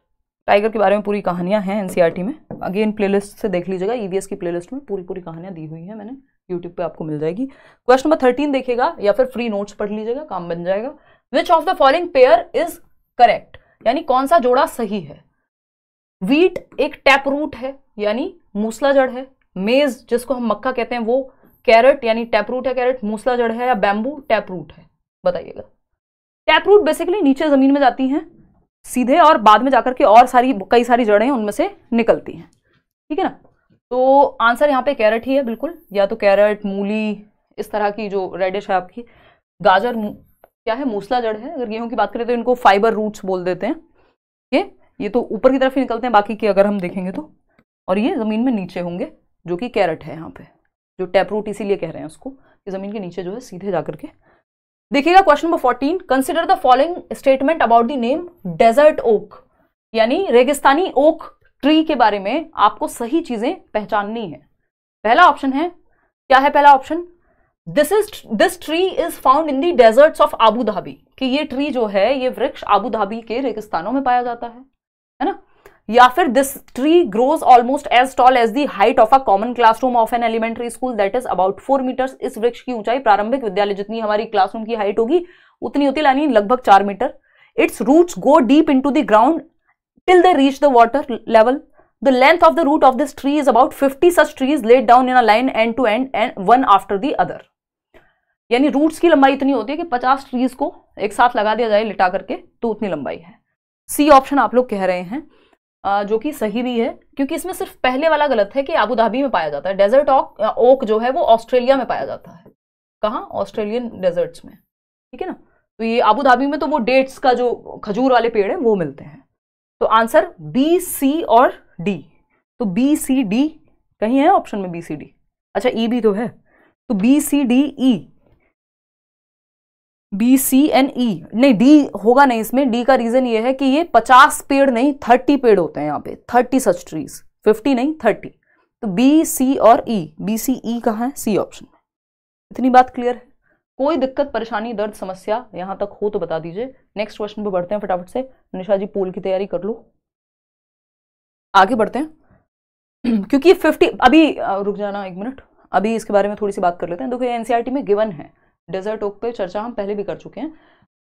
टाइगर के बारे में पूरी कहानियां हैं एनसीआरटी e में अगेन प्लेलिस्ट से देख लीजिएगा ईवीएस e की प्लेलिस्ट में पूरी पूरी कहानियां दी हुई है मैंने यूट्यूब पे आपको मिल जाएगी क्वेश्चन नंबर थर्टीन देखेगा या फिर फ्री नोट्स पढ़ लीजिएगा काम बन जाएगा which of the following pair is correct यानी कौन सा जोड़ा सही है वीट एक टैप रूट है यानी मूसला जड़ है मेज जिसको हम मक्का कहते हैं वो कैरेट यानी टैप रूट है कैरेट मूसला जड़ है या बैम्बू टैप रूट है बताइएगा टैप रूट बेसिकली नीचे जमीन में जाती हैं सीधे और बाद में जाकर के और सारी कई सारी जड़ें उनमें से निकलती हैं ठीक है ना तो आंसर यहाँ पे कैरेट ही है बिल्कुल या तो कैरेट मूली इस तरह की जो रेडिश है आपकी गाजर क्या है मूसला जड़ है अगर गेहूँ की बात करें तो इनको फाइबर रूट्स बोल देते हैं ये ये तो ऊपर की तरफ ही निकलते हैं बाकी की अगर हम देखेंगे तो और ये ज़मीन में नीचे होंगे जो कि कैरेट है यहाँ पे जो टैप रूट इसीलिए कह रहे हैं उसको कि ज़मीन के नीचे जो है सीधे जा करके देखिएगा question number fourteen consider the following statement about the name desert oak यानी रेगिस्तानी ओक ट्री के बारे में आपको सही चीजें पहचाननी है पहला ऑप्शन है क्या है पहला option this is this tree is found in the deserts of Abu Dhabi कि ये ट्री जो है ये वृक्ष आबू धाबी के रेगिस्तानों में पाया जाता है है ना या फिर this tree grows almost as tall as the height of a common classroom of an elementary school that is about four metres इस वृक्ष की ऊंचाई प्रारंभिक विद्यालय जितनी हमारी क्लासरूम की हाइट होगी उतनी होती यानी लगभग चार मीटर its roots go deep into the ground till they reach the water level. The length of the root of this tree is about 50 such trees laid down in a line end to end and one after the other. यानी roots की लंबाई इतनी होती है कि 50 trees को एक साथ लगा दिया जाए लिटा करके तो उतनी लंबाई है सी ऑप्शन आप लोग कह रहे हैं जो कि सही भी है क्योंकि इसमें सिर्फ पहले वाला गलत है कि आबू धाबी में पाया जाता है डेजर्ट ऑक ओक जो है वो ऑस्ट्रेलिया में पाया जाता है कहाँ ऑस्ट्रेलियन डेजर्ट्स में ठीक है ना तो ये आबू धाबी में तो वो डेट्स का जो खजूर वाले पेड़ है वो मिलते हैं तो आंसर बी सी और डी तो बी सी डी कहीं है ऑप्शन में बी सी डी अच्छा ई e भी तो है तो B C D E B C and E नहीं डी होगा नहीं इसमें डी का रीजन ये है कि ये पचास पेड़ नहीं थर्टी पेड़ होते हैं यहाँ पे थर्टी सच ट्रीज फिफ्टी नहीं थर्टी तो बी सी और ई बी सी ई कहाँ है सी ऑप्शन में इतनी बात क्लियर है कोई दिक्कत परेशानी दर्द समस्या यहां तक हो तो बता दीजिए नेक्स्ट क्वेश्चन पे बढ़ते हैं फटाफट से निशा जी पोल की तैयारी कर लो आगे बढ़ते हैं क्योंकि फिफ्टी अभी रुक जाना एक मिनट अभी इसके बारे में थोड़ी सी बात कर लेते हैं देखो ये एनसीईआरटी e में गिवन है डेजर्ट ओक पे चर्चा हम पहले भी कर चुके हैं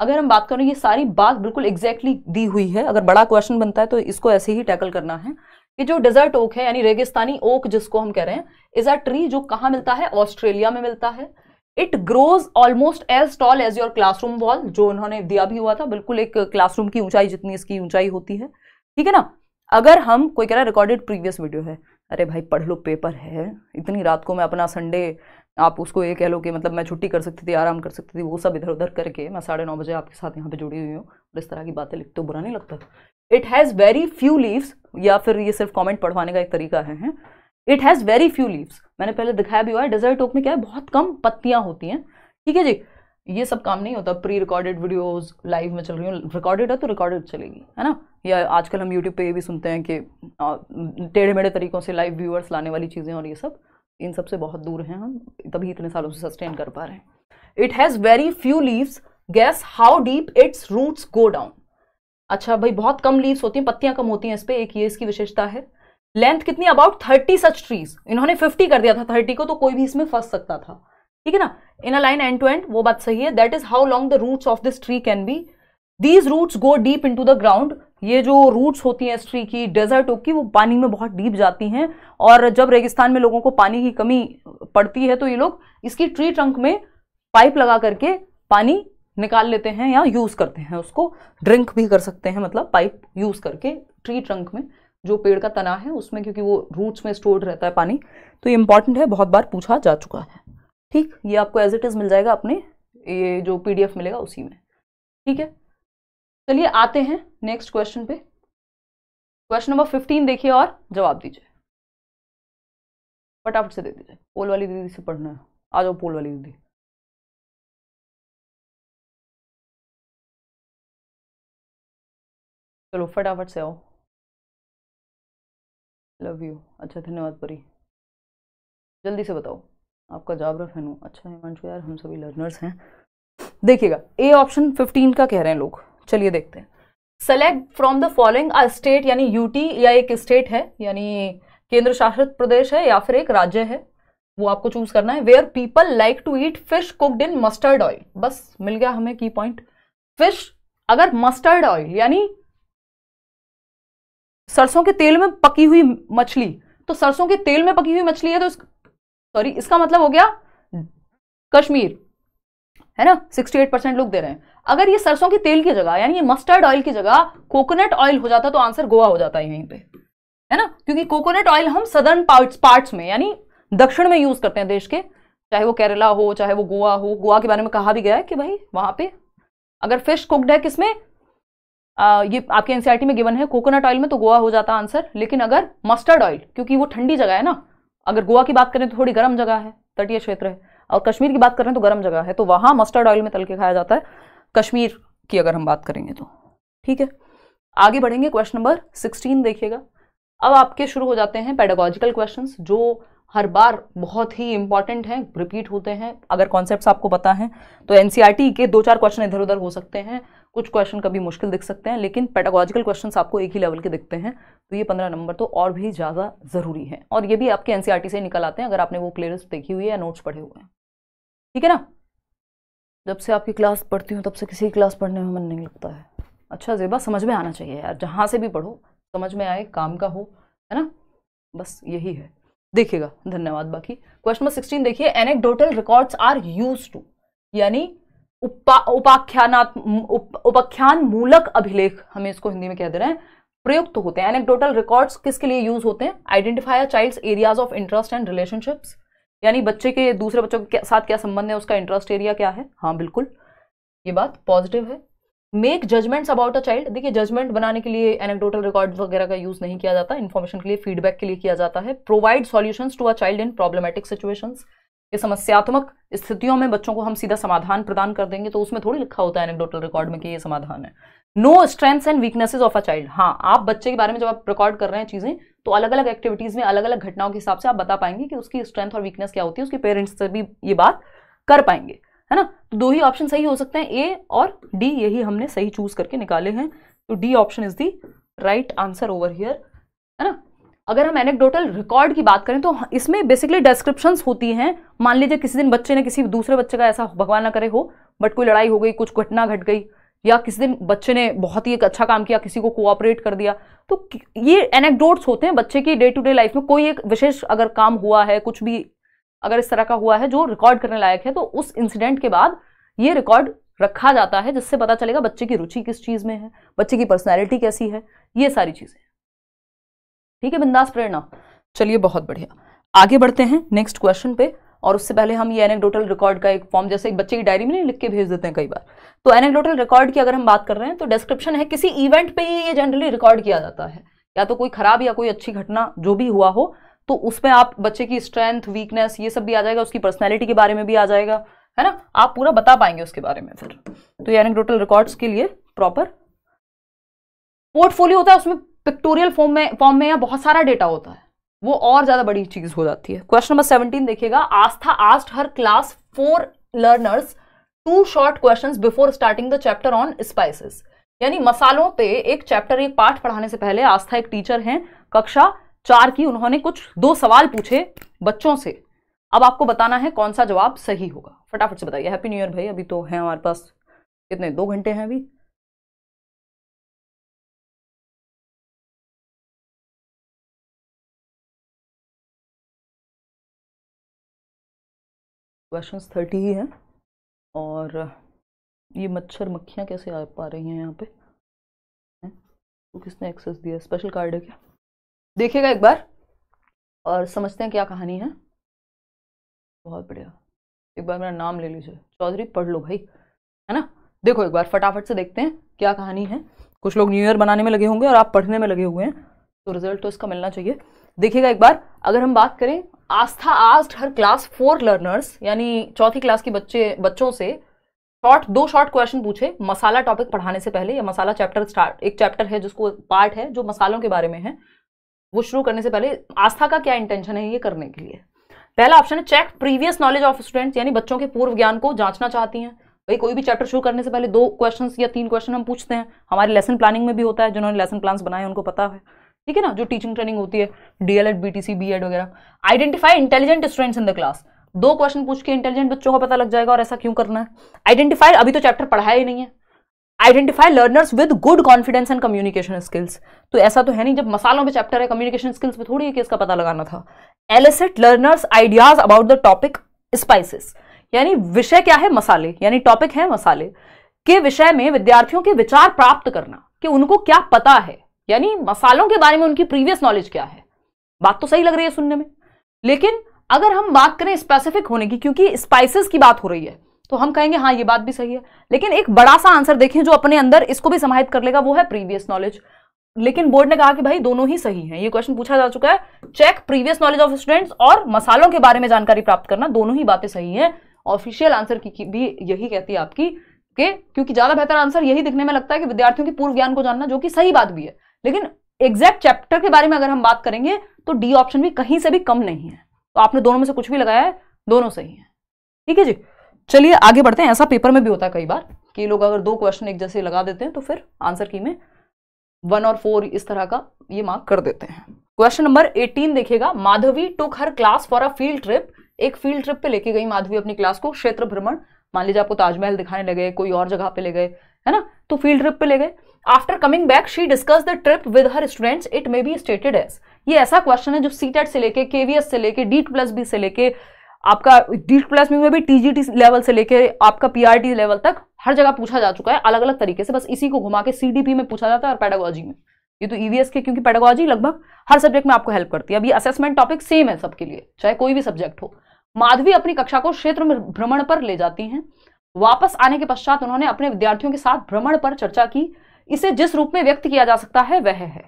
अगर हम बात करें ये सारी बात बिल्कुल एग्जैक्टली exactly दी हुई है अगर बड़ा क्वेश्चन बनता है तो इसको ऐसे ही टैकल करना है कि जो डेजर्ट ओक है यानी रेगिस्तानी ओक जिसको हम कह रहे हैं इज अ ट्री जो कहाँ मिलता है ऑस्ट्रेलिया में मिलता है it grows almost as tall as your classroom wall जो उन्होंने दिया भी हुआ था बिल्कुल एक क्लासरूम की ऊंचाई जितनी इसकी ऊंचाई होती है ठीक है ना अगर हम कोई कह रहा है रिकॉर्डेड प्रीवियस वीडियो है अरे भाई पढ़ लो पेपर है इतनी रात को मैं अपना संडे आप उसको ये कह लो कि मतलब मैं छुट्टी कर सकती थी आराम कर सकती थी वो सब इधर उधर करके मैं साढ़े नौ बजे आपके साथ यहाँ पे जुड़ी हुई हूँ और इस तरह की बातें लिखते बुरा नहीं लगता it has very few leaves या फिर ये सिर्फ कॉमेंट पढ़वाने का एक तरीका है, है? It has very few leaves मैंने पहले दिखाया भी हुआ है डेजर्ट ओक में क्या है बहुत कम पत्तियाँ होती हैं ठीक है जी ये सब काम नहीं होता प्री रिकॉर्डेड वीडियोस लाइव में चल रही हूँ रिकॉर्डेड है तो रिकॉर्डेड चलेगी है ना या आजकल हम यूट्यूब पे ये भी सुनते हैं कि टेढ़े मेढ़े तरीक़ों से लाइव व्यूअर्स लाने वाली चीज़ें और ये सब इन सब से बहुत दूर हैं हम तभी इतने सालों से सस्टेन कर पा रहे हैं it has very few leaves guess how deep its roots go down अच्छा भाई बहुत कम लीव्स होती हैं पत्तियाँ कम होती हैं इस पर एक ये इसकी विशेषता है लेंथ कितनी अबाउट थर्टी सच ट्रीज इन्होंने फिफ्टी कर दिया था थर्टी को तो कोई भी इसमें फंस सकता था ठीक है ना in a line end to end वो बात सही है that is how long the roots of this tree can be these roots go deep into the ground ये जो रूट्स होती हैं इस ट्री की डेजर्ट ओक की वो पानी में बहुत डीप जाती हैं और जब रेगिस्तान में लोगों को पानी की कमी पड़ती है तो ये लोग इसकी ट्री ट्रंक में पाइप लगा करके पानी निकाल लेते हैं या यूज़ करते हैं उसको ड्रिंक भी कर सकते हैं मतलब पाइप यूज़ करके ट्री ट्रंक में जो पेड़ का तना है उसमें क्योंकि वो रूट्स में स्टोर्ड रहता है पानी तो ये इंपॉर्टेंट है बहुत बार पूछा जा चुका है ठीक ये आपको एज इट इज़ मिल जाएगा अपने ये जो पीडीएफ मिलेगा उसी में ठीक है चलिए आते हैं नेक्स्ट क्वेश्चन पे क्वेश्चन नंबर फिफ्टीन देखिए और जवाब दीजिए फटाफट से दे दीजिए पोल वाली दीदी से पढ़ना है आ जाओ पोल वाली दीदी चलो फटाफट से आओ लव यू अच्छा धन्यवाद परी जल्दी से बताओ आपका जाबरा फैन हूँ अच्छा हिमांशु यार हम सभी लर्नर्स हैं देखिएगा ए ऑप्शन फिफ्टीन का कह रहे हैं लोग चलिए देखते हैं select from the following a state यानी यूटी या एक स्टेट है यानी केंद्र शासित प्रदेश है या फिर एक राज्य है वो आपको चूज करना है where people like to eat fish cooked in mustard oil बस मिल गया हमें की पॉइंट फिश अगर मस्टर्ड ऑयल यानी सरसों के तेल में पकी हुई मछली तो सरसों के तेल में पकी हुई मछली है तो सॉरी इसका मतलब हो गया कश्मीर है ना 68 परसेंट लोग दे रहे हैं अगर ये सरसों के तेल की जगह यानी ये मस्टर्ड ऑयल की जगह कोकोनट ऑयल हो जाता तो आंसर गोवा हो जाता है यहीं पे है ना क्योंकि कोकोनट ऑयल हम सदर्न पार्ट्स पार्ट्स में यानी दक्षिण में यूज करते हैं देश के चाहे वो केरला हो चाहे वो गोवा हो गोवा के बारे में कहा भी गया है कि भाई वहां पे अगर फिश कुकड है किसमें ये आपके एनसीईआरटी में गिवन है कोकोनट ऑयल में तो गोवा हो जाता आंसर लेकिन अगर मस्टर्ड ऑयल क्योंकि वो ठंडी जगह है ना अगर गोवा की बात करें तो थोड़ी गर्म जगह है तटीय क्षेत्र है और कश्मीर की बात करें तो गर्म जगह है तो वहाँ मस्टर्ड ऑयल में तल के खाया जाता है कश्मीर की अगर हम बात करेंगे तो ठीक है आगे बढ़ेंगे क्वेश्चन नंबर सिक्सटीन देखिएगा अब आपके शुरू हो जाते हैं पेडागोजिकल क्वेश्चन जो हर बार बहुत ही इंपॉर्टेंट हैं रिपीट होते हैं अगर कॉन्सेप्ट आपको पता है तो एनसीआरटी e के दो चार क्वेश्चन इधर उधर हो सकते हैं कुछ क्वेश्चन कभी मुश्किल दिख सकते हैं लेकिन पेडागोजिकल क्वेश्चन आपको एक ही लेवल के दिखते हैं तो ये पंद्रह नंबर तो और भी ज़्यादा ज़रूरी है और ये भी आपके एनसीआरटी e से निकल आते हैं अगर आपने वो क्लियरेंस देखी हुई है या नोट्स पढ़े हुए हैं ठीक है ना जब से आपकी क्लास पढ़ती हूँ तब से किसी की क्लास पढ़ने में मन नहीं लगता है अच्छा जेबा समझ में आना चाहिए यार जहाँ से भी पढ़ो समझ में आए काम का हो है ना बस यही है देखिएगा धन्यवाद बाकी क्वेश्चन नंबर सिक्सटीन देखिए anecdotal records are used to यानी उपा उप, उपाख्यान मूलक अभिलेख हमें इसको हिंदी में कह दे रहे हैं प्रयुक्त तो होते हैं एनेक्डोटल रिकॉर्ड्स किसके लिए यूज होते हैं identify child's areas of interest and relationships यानी बच्चे के दूसरे बच्चों के साथ क्या संबंध है उसका इंटरेस्ट एरिया क्या है हाँ बिल्कुल ये बात पॉजिटिव है make judgements about a child देखिए जजमेंट बनाने के लिए एनेक्टोटल रिकॉर्ड वगैरह का यूज नहीं किया जाता इन्फॉर्मेशन के लिए फीडबैक के लिए किया जाता है provide solutions to a child in problematic situations कि समस्यात्मक स्थितियों में बच्चों को हम सीधा समाधान प्रदान कर देंगे तो उसमें थोड़ी लिखा होता है एनेक्डोटल रिकॉर्ड में कि ये समाधान है know strengths and weaknesses of a child हाँ आप बच्चे के बारे में जब आप रिकॉर्ड कर रहे हैं चीज़ें तो अलग अलग एक्टिविटीज़ में अलग अलग घटनाओं के हिसाब से आप बता पाएंगे कि उसकी स्ट्रेंथ और वीकनेस क्या होती है उसके पेरेंट्स से भी ये बात कर पाएंगे है ना तो दो ही ऑप्शन सही हो सकते हैं ए और डी यही हमने सही चूज करके निकाले हैं तो D option is the right answer over here है ना अगर हम एनेक्डोटल रिकॉर्ड की बात करें तो इसमें बेसिकली डिस्क्रिप्शन होती हैं मान लीजिए किसी दिन बच्चे ने किसी दूसरे बच्चे का ऐसा भगवान ना करे हो बट कोई लड़ाई हो गई कुछ घटना घट गई या किसी दिन बच्चे ने बहुत ही एक अच्छा काम किया किसी को कोऑपरेट कर दिया तो ये एनेक्डोट्स होते हैं बच्चे की डे टू डे लाइफ में कोई एक विशेष अगर काम हुआ है कुछ भी अगर इस तरह का हुआ है जो रिकॉर्ड करने लायक है तो उस इंसिडेंट के बाद ये रिकॉर्ड रखा जाता है जिससे पता चलेगा बच्चे की रुचि किस चीज़ में है बच्चे की पर्सनैलिटी कैसी है ये सारी चीज़ें ठीक है बिंदास प्रेरणा चलिए बहुत बढ़िया आगे बढ़ते हैं नेक्स्ट क्वेश्चन पे और उससे पहले हम ये एनेक्डोटल रिकॉर्ड का एक फॉर्म जैसे एक बच्चे की डायरी में नहीं लिख के भेज देते हैं कई बार तो एनेक्डोटल रिकॉर्ड की अगर हम बात कर रहे हैं तो डिस्क्रिप्शन है किसी इवेंट पे ही ये जनरली रिकॉर्ड किया जाता है या तो कोई खराब या कोई अच्छी घटना जो भी हुआ हो तो उसमें आप बच्चे की स्ट्रेंथ वीकनेस ये सब भी आ जाएगा उसकी पर्सनैलिटी के बारे में भी आ जाएगा है ना आप पूरा बता पाएंगे उसके बारे में फिर तो ये एनेक्डोटल रिकॉर्ड्स के लिए प्रॉपर पोर्टफोलियो होता है उसमें पिक्टोरियल फॉर्म में फॉर्म में या बहुत सारा डेटा होता है वो और ज़्यादा बड़ी चीज़ हो जाती है क्वेश्चन नंबर सेवनटीन देखिएगा Astha asked her class four learners to short question before starting the chapter on spices यानी मसालों पे एक चैप्टर एक पाठ पढ़ाने से पहले आस्था एक टीचर हैं कक्षा चार की उन्होंने कुछ दो सवाल पूछे बच्चों से अब आपको बताना है कौन सा जवाब सही होगा फटाफट से बताइए हैप्पी न्यू ईयर भाई अभी तो है हमारे पास कितने दो घंटे हैं अभी क्वेश्चंस थर्टी ही हैं और ये मच्छर मक्खियाँ कैसे आ पा रही हैं यहाँ पे है? तो किसने एक्सेस दिया स्पेशल कार्ड है क्या देखिएगा एक बार और समझते हैं क्या कहानी है बहुत बढ़िया एक बार मेरा नाम ले लीजिए चौधरी पढ़ लो भाई है ना देखो एक बार फटाफट से देखते हैं क्या कहानी है कुछ लोग न्यू ईयर बनाने में लगे होंगे और आप पढ़ने में लगे हुए हैं तो रिजल्ट तो इसका मिलना चाहिए देखिएगा एक बार अगर हम बात करें Astha asked her class four learners यानी चौथी क्लास के बच्चे बच्चों से शॉर्ट दो शॉर्ट क्वेश्चन पूछे मसाला टॉपिक पढ़ाने से पहले या मसाला चैप्टर स्टार्ट एक चैप्टर है जिसको पार्ट है जो मसालों के बारे में है वो शुरू करने से पहले आस्था का क्या इंटेंशन है ये करने के लिए पहला ऑप्शन है check previous knowledge of students यानी बच्चों के पूर्व ज्ञान को जांचना चाहती हैं भाई कोई भी चैप्टर शुरू करने से पहले दो क्वेश्चन या तीन क्वेश्चन हम पूछते हैं हमारे लेसन प्लानिंग में भी होता है जिन्होंने लेसन प्लान्स बनाए उनको पता है ठीक है ना जो टीचिंग ट्रेनिंग होती है डीएलएड बीटीसी बीएड वगैरह identify intelligent students in the class दो क्वेश्चन पूछ के इंटेलिजेंट बच्चों का पता लग जाएगा और ऐसा क्यों करना है आइडेंटिफाई अभी तो चैप्टर पढ़ाया ही नहीं है identify learners with good confidence and communication skills तो ऐसा तो है नहीं जब मसालों में चैप्टर है कम्युनिकेशन स्किल्स में थोड़ी है कि इसका पता लगाना था elicit learners ideas about the topic spices यानी विषय क्या है मसाले यानी टॉपिक है मसाले के विषय में विद्यार्थियों के विचार प्राप्त करना कि उनको क्या पता है यानी मसालों के बारे में उनकी प्रीवियस नॉलेज क्या है बात तो सही लग रही है सुनने में लेकिन अगर हम बात करें स्पेसिफिक होने की क्योंकि स्पाइसेस की बात हो रही है तो हम कहेंगे हाँ ये बात भी सही है लेकिन एक बड़ा सा आंसर देखें जो अपने अंदर इसको भी समाहित कर लेगा वो है प्रीवियस नॉलेज लेकिन बोर्ड ने कहा कि भाई दोनों ही सही हैं ये क्वेश्चन पूछा जा चुका है check previous knowledge of students और मसालों के बारे में जानकारी प्राप्त करना दोनों ही बातें सही हैं ऑफिशियल आंसर की, की भी यही कहती है आपकी के क्योंकि ज्यादा बेहतर आंसर यही दिखने में लगता है कि विद्यार्थियों के पूर्व ज्ञान को जानना जो कि सही बात भी है लेकिन एग्जैक्ट चैप्टर के बारे में अगर हम बात करेंगे तो डी ऑप्शन भी कहीं से भी कम नहीं है तो आपने दोनों में से कुछ भी लगाया है दोनों सही है ठीक है जी चलिए आगे बढ़ते हैं ऐसा पेपर में भी होता है कई बार कि लोग अगर दो क्वेश्चन एक जैसे लगा देते हैं तो फिर आंसर की में वन और फोर इस तरह का ये मार्क कर देते हैं क्वेश्चन नंबर एटीन देखिएगा Madhavi took her class for a field trip एक फील्ड ट्रिप पे लेके गई माधवी अपनी क्लास को क्षेत्र भ्रमण मान लीजिए आपको ताजमहल दिखाने ले गए कोई और जगह पे ले गए है ना तो फील्ड ट्रिप पे ले गए after coming back she discuss the trip with her students it may be stated as ये ऐसा क्वेश्चन है जो सी टेट से लेके के से लेके डी प्लस बी से लेके आपका डी प्लस में भी टी लेवल से लेके आपका टी लेवल तक हर जगह पूछा जा चुका है अलग अलग तरीके से बस इसी को घुमा के सी डी पी में पूछा जाता है और पेडागोजी में ये तो ईवीएस e के क्योंकि पेडागोजी लगभग हर सब्जेक्ट में आपको हेल्प करती है अभी असेसमेंट टॉपिक सेम है सबके लिए चाहे कोई भी सब्जेक्ट हो माधवी अपनी कक्षा को क्षेत्र में भ्रमण पर ले जाती हैं वापस आने के पश्चात उन्होंने अपने विद्यार्थियों के साथ भ्रमण पर चर्चा की इसे जिस रूप में व्यक्त किया जा सकता है वह है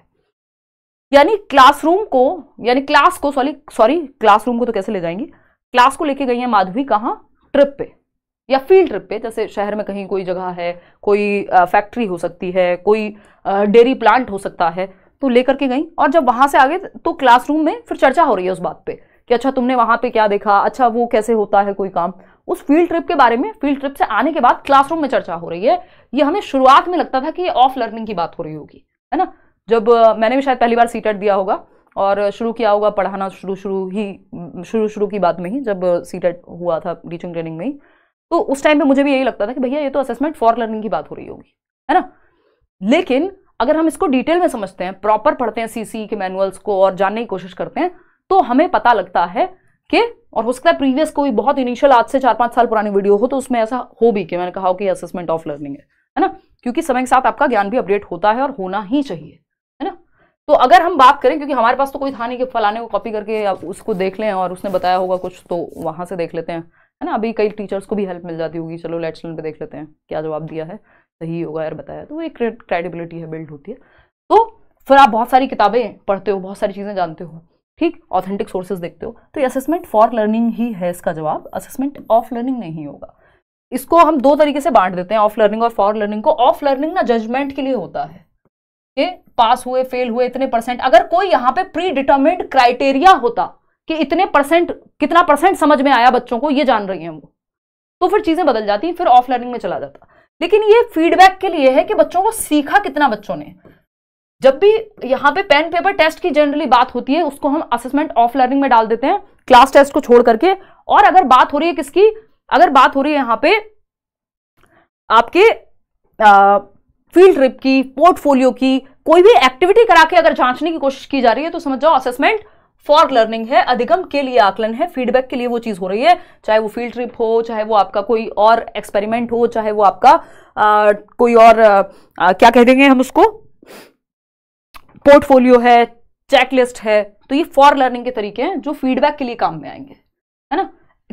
यानी क्लासरूम को यानी क्लास को सॉरी सॉरी क्लासरूम को तो कैसे ले जाएंगी क्लास को लेके गई है माधवी कहाँ ट्रिप पे या फील्ड ट्रिप पे जैसे शहर में कहीं कोई जगह है कोई फैक्ट्री हो सकती है कोई डेयरी प्लांट हो सकता है तो लेकर के गई और जब वहां से आ गए तो क्लासरूम में फिर चर्चा हो रही है उस बात पे कि अच्छा तुमने वहां पे क्या देखा अच्छा वो कैसे होता है कोई काम उस फील्ड ट्रिप के बारे में फील्ड ट्रिप से आने के बाद क्लासरूम में चर्चा हो रही है ये हमें शुरुआत में लगता था कि ये ऑफ लर्निंग की बात हो रही होगी है ना जब मैंने भी शायद पहली बार सीटेट दिया होगा और शुरू किया होगा पढ़ाना शुरू शुरू ही शुरू शुरू की बात में ही जब सीटेट हुआ था टीचिंग ट्रेनिंग में ही तो उस टाइम पे मुझे भी यही लगता था कि भैया ये तो असेसमेंट फॉर लर्निंग की बात हो रही होगी है ना लेकिन अगर हम इसको डिटेल में समझते हैं प्रॉपर पढ़ते हैं सीसी के मैनुअल्स को और जानने की कोशिश करते हैं तो हमें पता लगता है के और हो सकता है प्रीवियस कोई बहुत इनिशियल आज से चार पाँच साल पुरानी वीडियो हो तो उसमें ऐसा हो भी कि मैंने कहा कि असेसमेंट ऑफ लर्निंग है है ना क्योंकि समय के साथ आपका ज्ञान भी अपडेट होता है और होना ही चाहिए है ना तो अगर हम बात करें क्योंकि हमारे पास तो कोई था नहीं कि फलाने को कॉपी करके उसको देख लें और उसने बताया होगा कुछ तो वहाँ से देख लेते हैं है ना अभी कई टीचर्स को भी हेल्प मिल जाती होगी चलो लेट्स लर्न पे देख लेते हैं क्या जवाब दिया है सही होगा यार बताया तो वो एक क्रेडिबिलिटी है बिल्ड होती है तो फिर आप बहुत सारी किताबें पढ़ते हो बहुत सारी चीज़ें जानते हो ठीक ऑथेंटिक सोर्सेज देखते हो तो असेसमेंट फॉर लर्निंग ही है इसका जवाब असेसमेंट ऑफ लर्निंग नहीं होगा इसको हम दो तरीके से बांट देते हैं ऑफ लर्निंग और फॉर लर्निंग को ऑफ लर्निंग ना जजमेंट के लिए होता है कि पास हुए फेल हुए इतने परसेंट अगर कोई यहां पे प्री डिटर्मिंड क्राइटेरिया होता कि इतने परसेंट कितना परसेंट समझ में आया बच्चों को ये जान रही हैं वो तो फिर चीज़ें बदल जाती फिर ऑफ लर्निंग में चला जाता लेकिन ये फीडबैक के लिए है कि बच्चों को सीखा कितना बच्चों ने जब भी यहाँ पे पेन पेपर टेस्ट की जनरली बात होती है उसको हम असेसमेंट ऑफ लर्निंग में डाल देते हैं क्लास टेस्ट को छोड़ करके और अगर बात हो रही है किसकी अगर बात हो रही है यहाँ पे आपके फील्ड ट्रिप की पोर्टफोलियो की कोई भी एक्टिविटी करा के अगर जांचने की कोशिश की जा रही है तो समझ जाओ असेसमेंट फॉर लर्निंग है अधिगम के लिए आकलन है फीडबैक के लिए वो चीज़ हो रही है चाहे वो फील्ड ट्रिप हो चाहे वो आपका कोई और एक्सपेरिमेंट हो चाहे वो आपका आ, कोई और आ, क्या कह देंगे हम उसको पोर्टफोलियो है चेकलिस्ट है तो ये फॉर लर्निंग के तरीके हैं जो फीडबैक के लिए काम में आएंगे है ना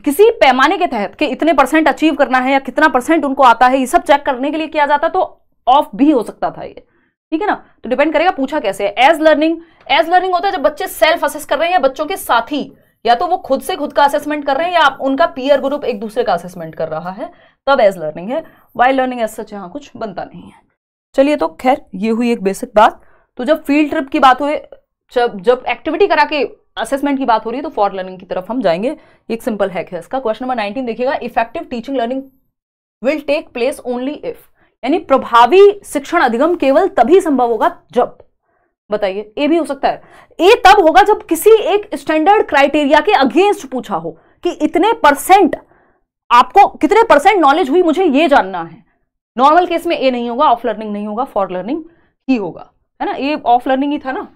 किसी पैमाने के तहत कि इतने परसेंट अचीव करना है या कितना परसेंट उनको आता है ये सब चेक करने के लिए किया जाता तो ऑफ भी हो सकता था ये ठीक है ना तो डिपेंड करेगा पूछा कैसे एज लर्निंग एज लर्निंग होता है जब बच्चे सेल्फ असेस कर रहे हैं या बच्चों के साथी या तो वो खुद से खुद का असेसमेंट कर रहे हैं या आप उनका पीयर ग्रुप एक दूसरे का असेसमेंट कर रहा है तब एज लर्निंग है वाई लर्निंग एज सच यहाँ कुछ बनता नहीं है चलिए तो खैर ये हुई एक बेसिक बात तो जब फील्ड ट्रिप की बात हो जब जब एक्टिविटी करा के असेसमेंट की बात हो रही है तो फॉर लर्निंग की तरफ हम जाएंगे एक सिंपल हैक है इसका क्वेश्चन नंबर 19 देखिएगा effective teaching learning will take place only if यानी प्रभावी शिक्षण अधिगम केवल तभी संभव होगा जब बताइए ए भी हो सकता है ए तब होगा जब किसी एक स्टैंडर्ड क्राइटेरिया के अगेंस्ट पूछा हो कि इतने परसेंट आपको कितने परसेंट नॉलेज हुई मुझे ये जानना है नॉर्मल केस में ए नहीं होगा ऑफ लर्निंग नहीं होगा फॉर लर्निंग ही होगा है ना ये ऑफ लर्निंग ही था ना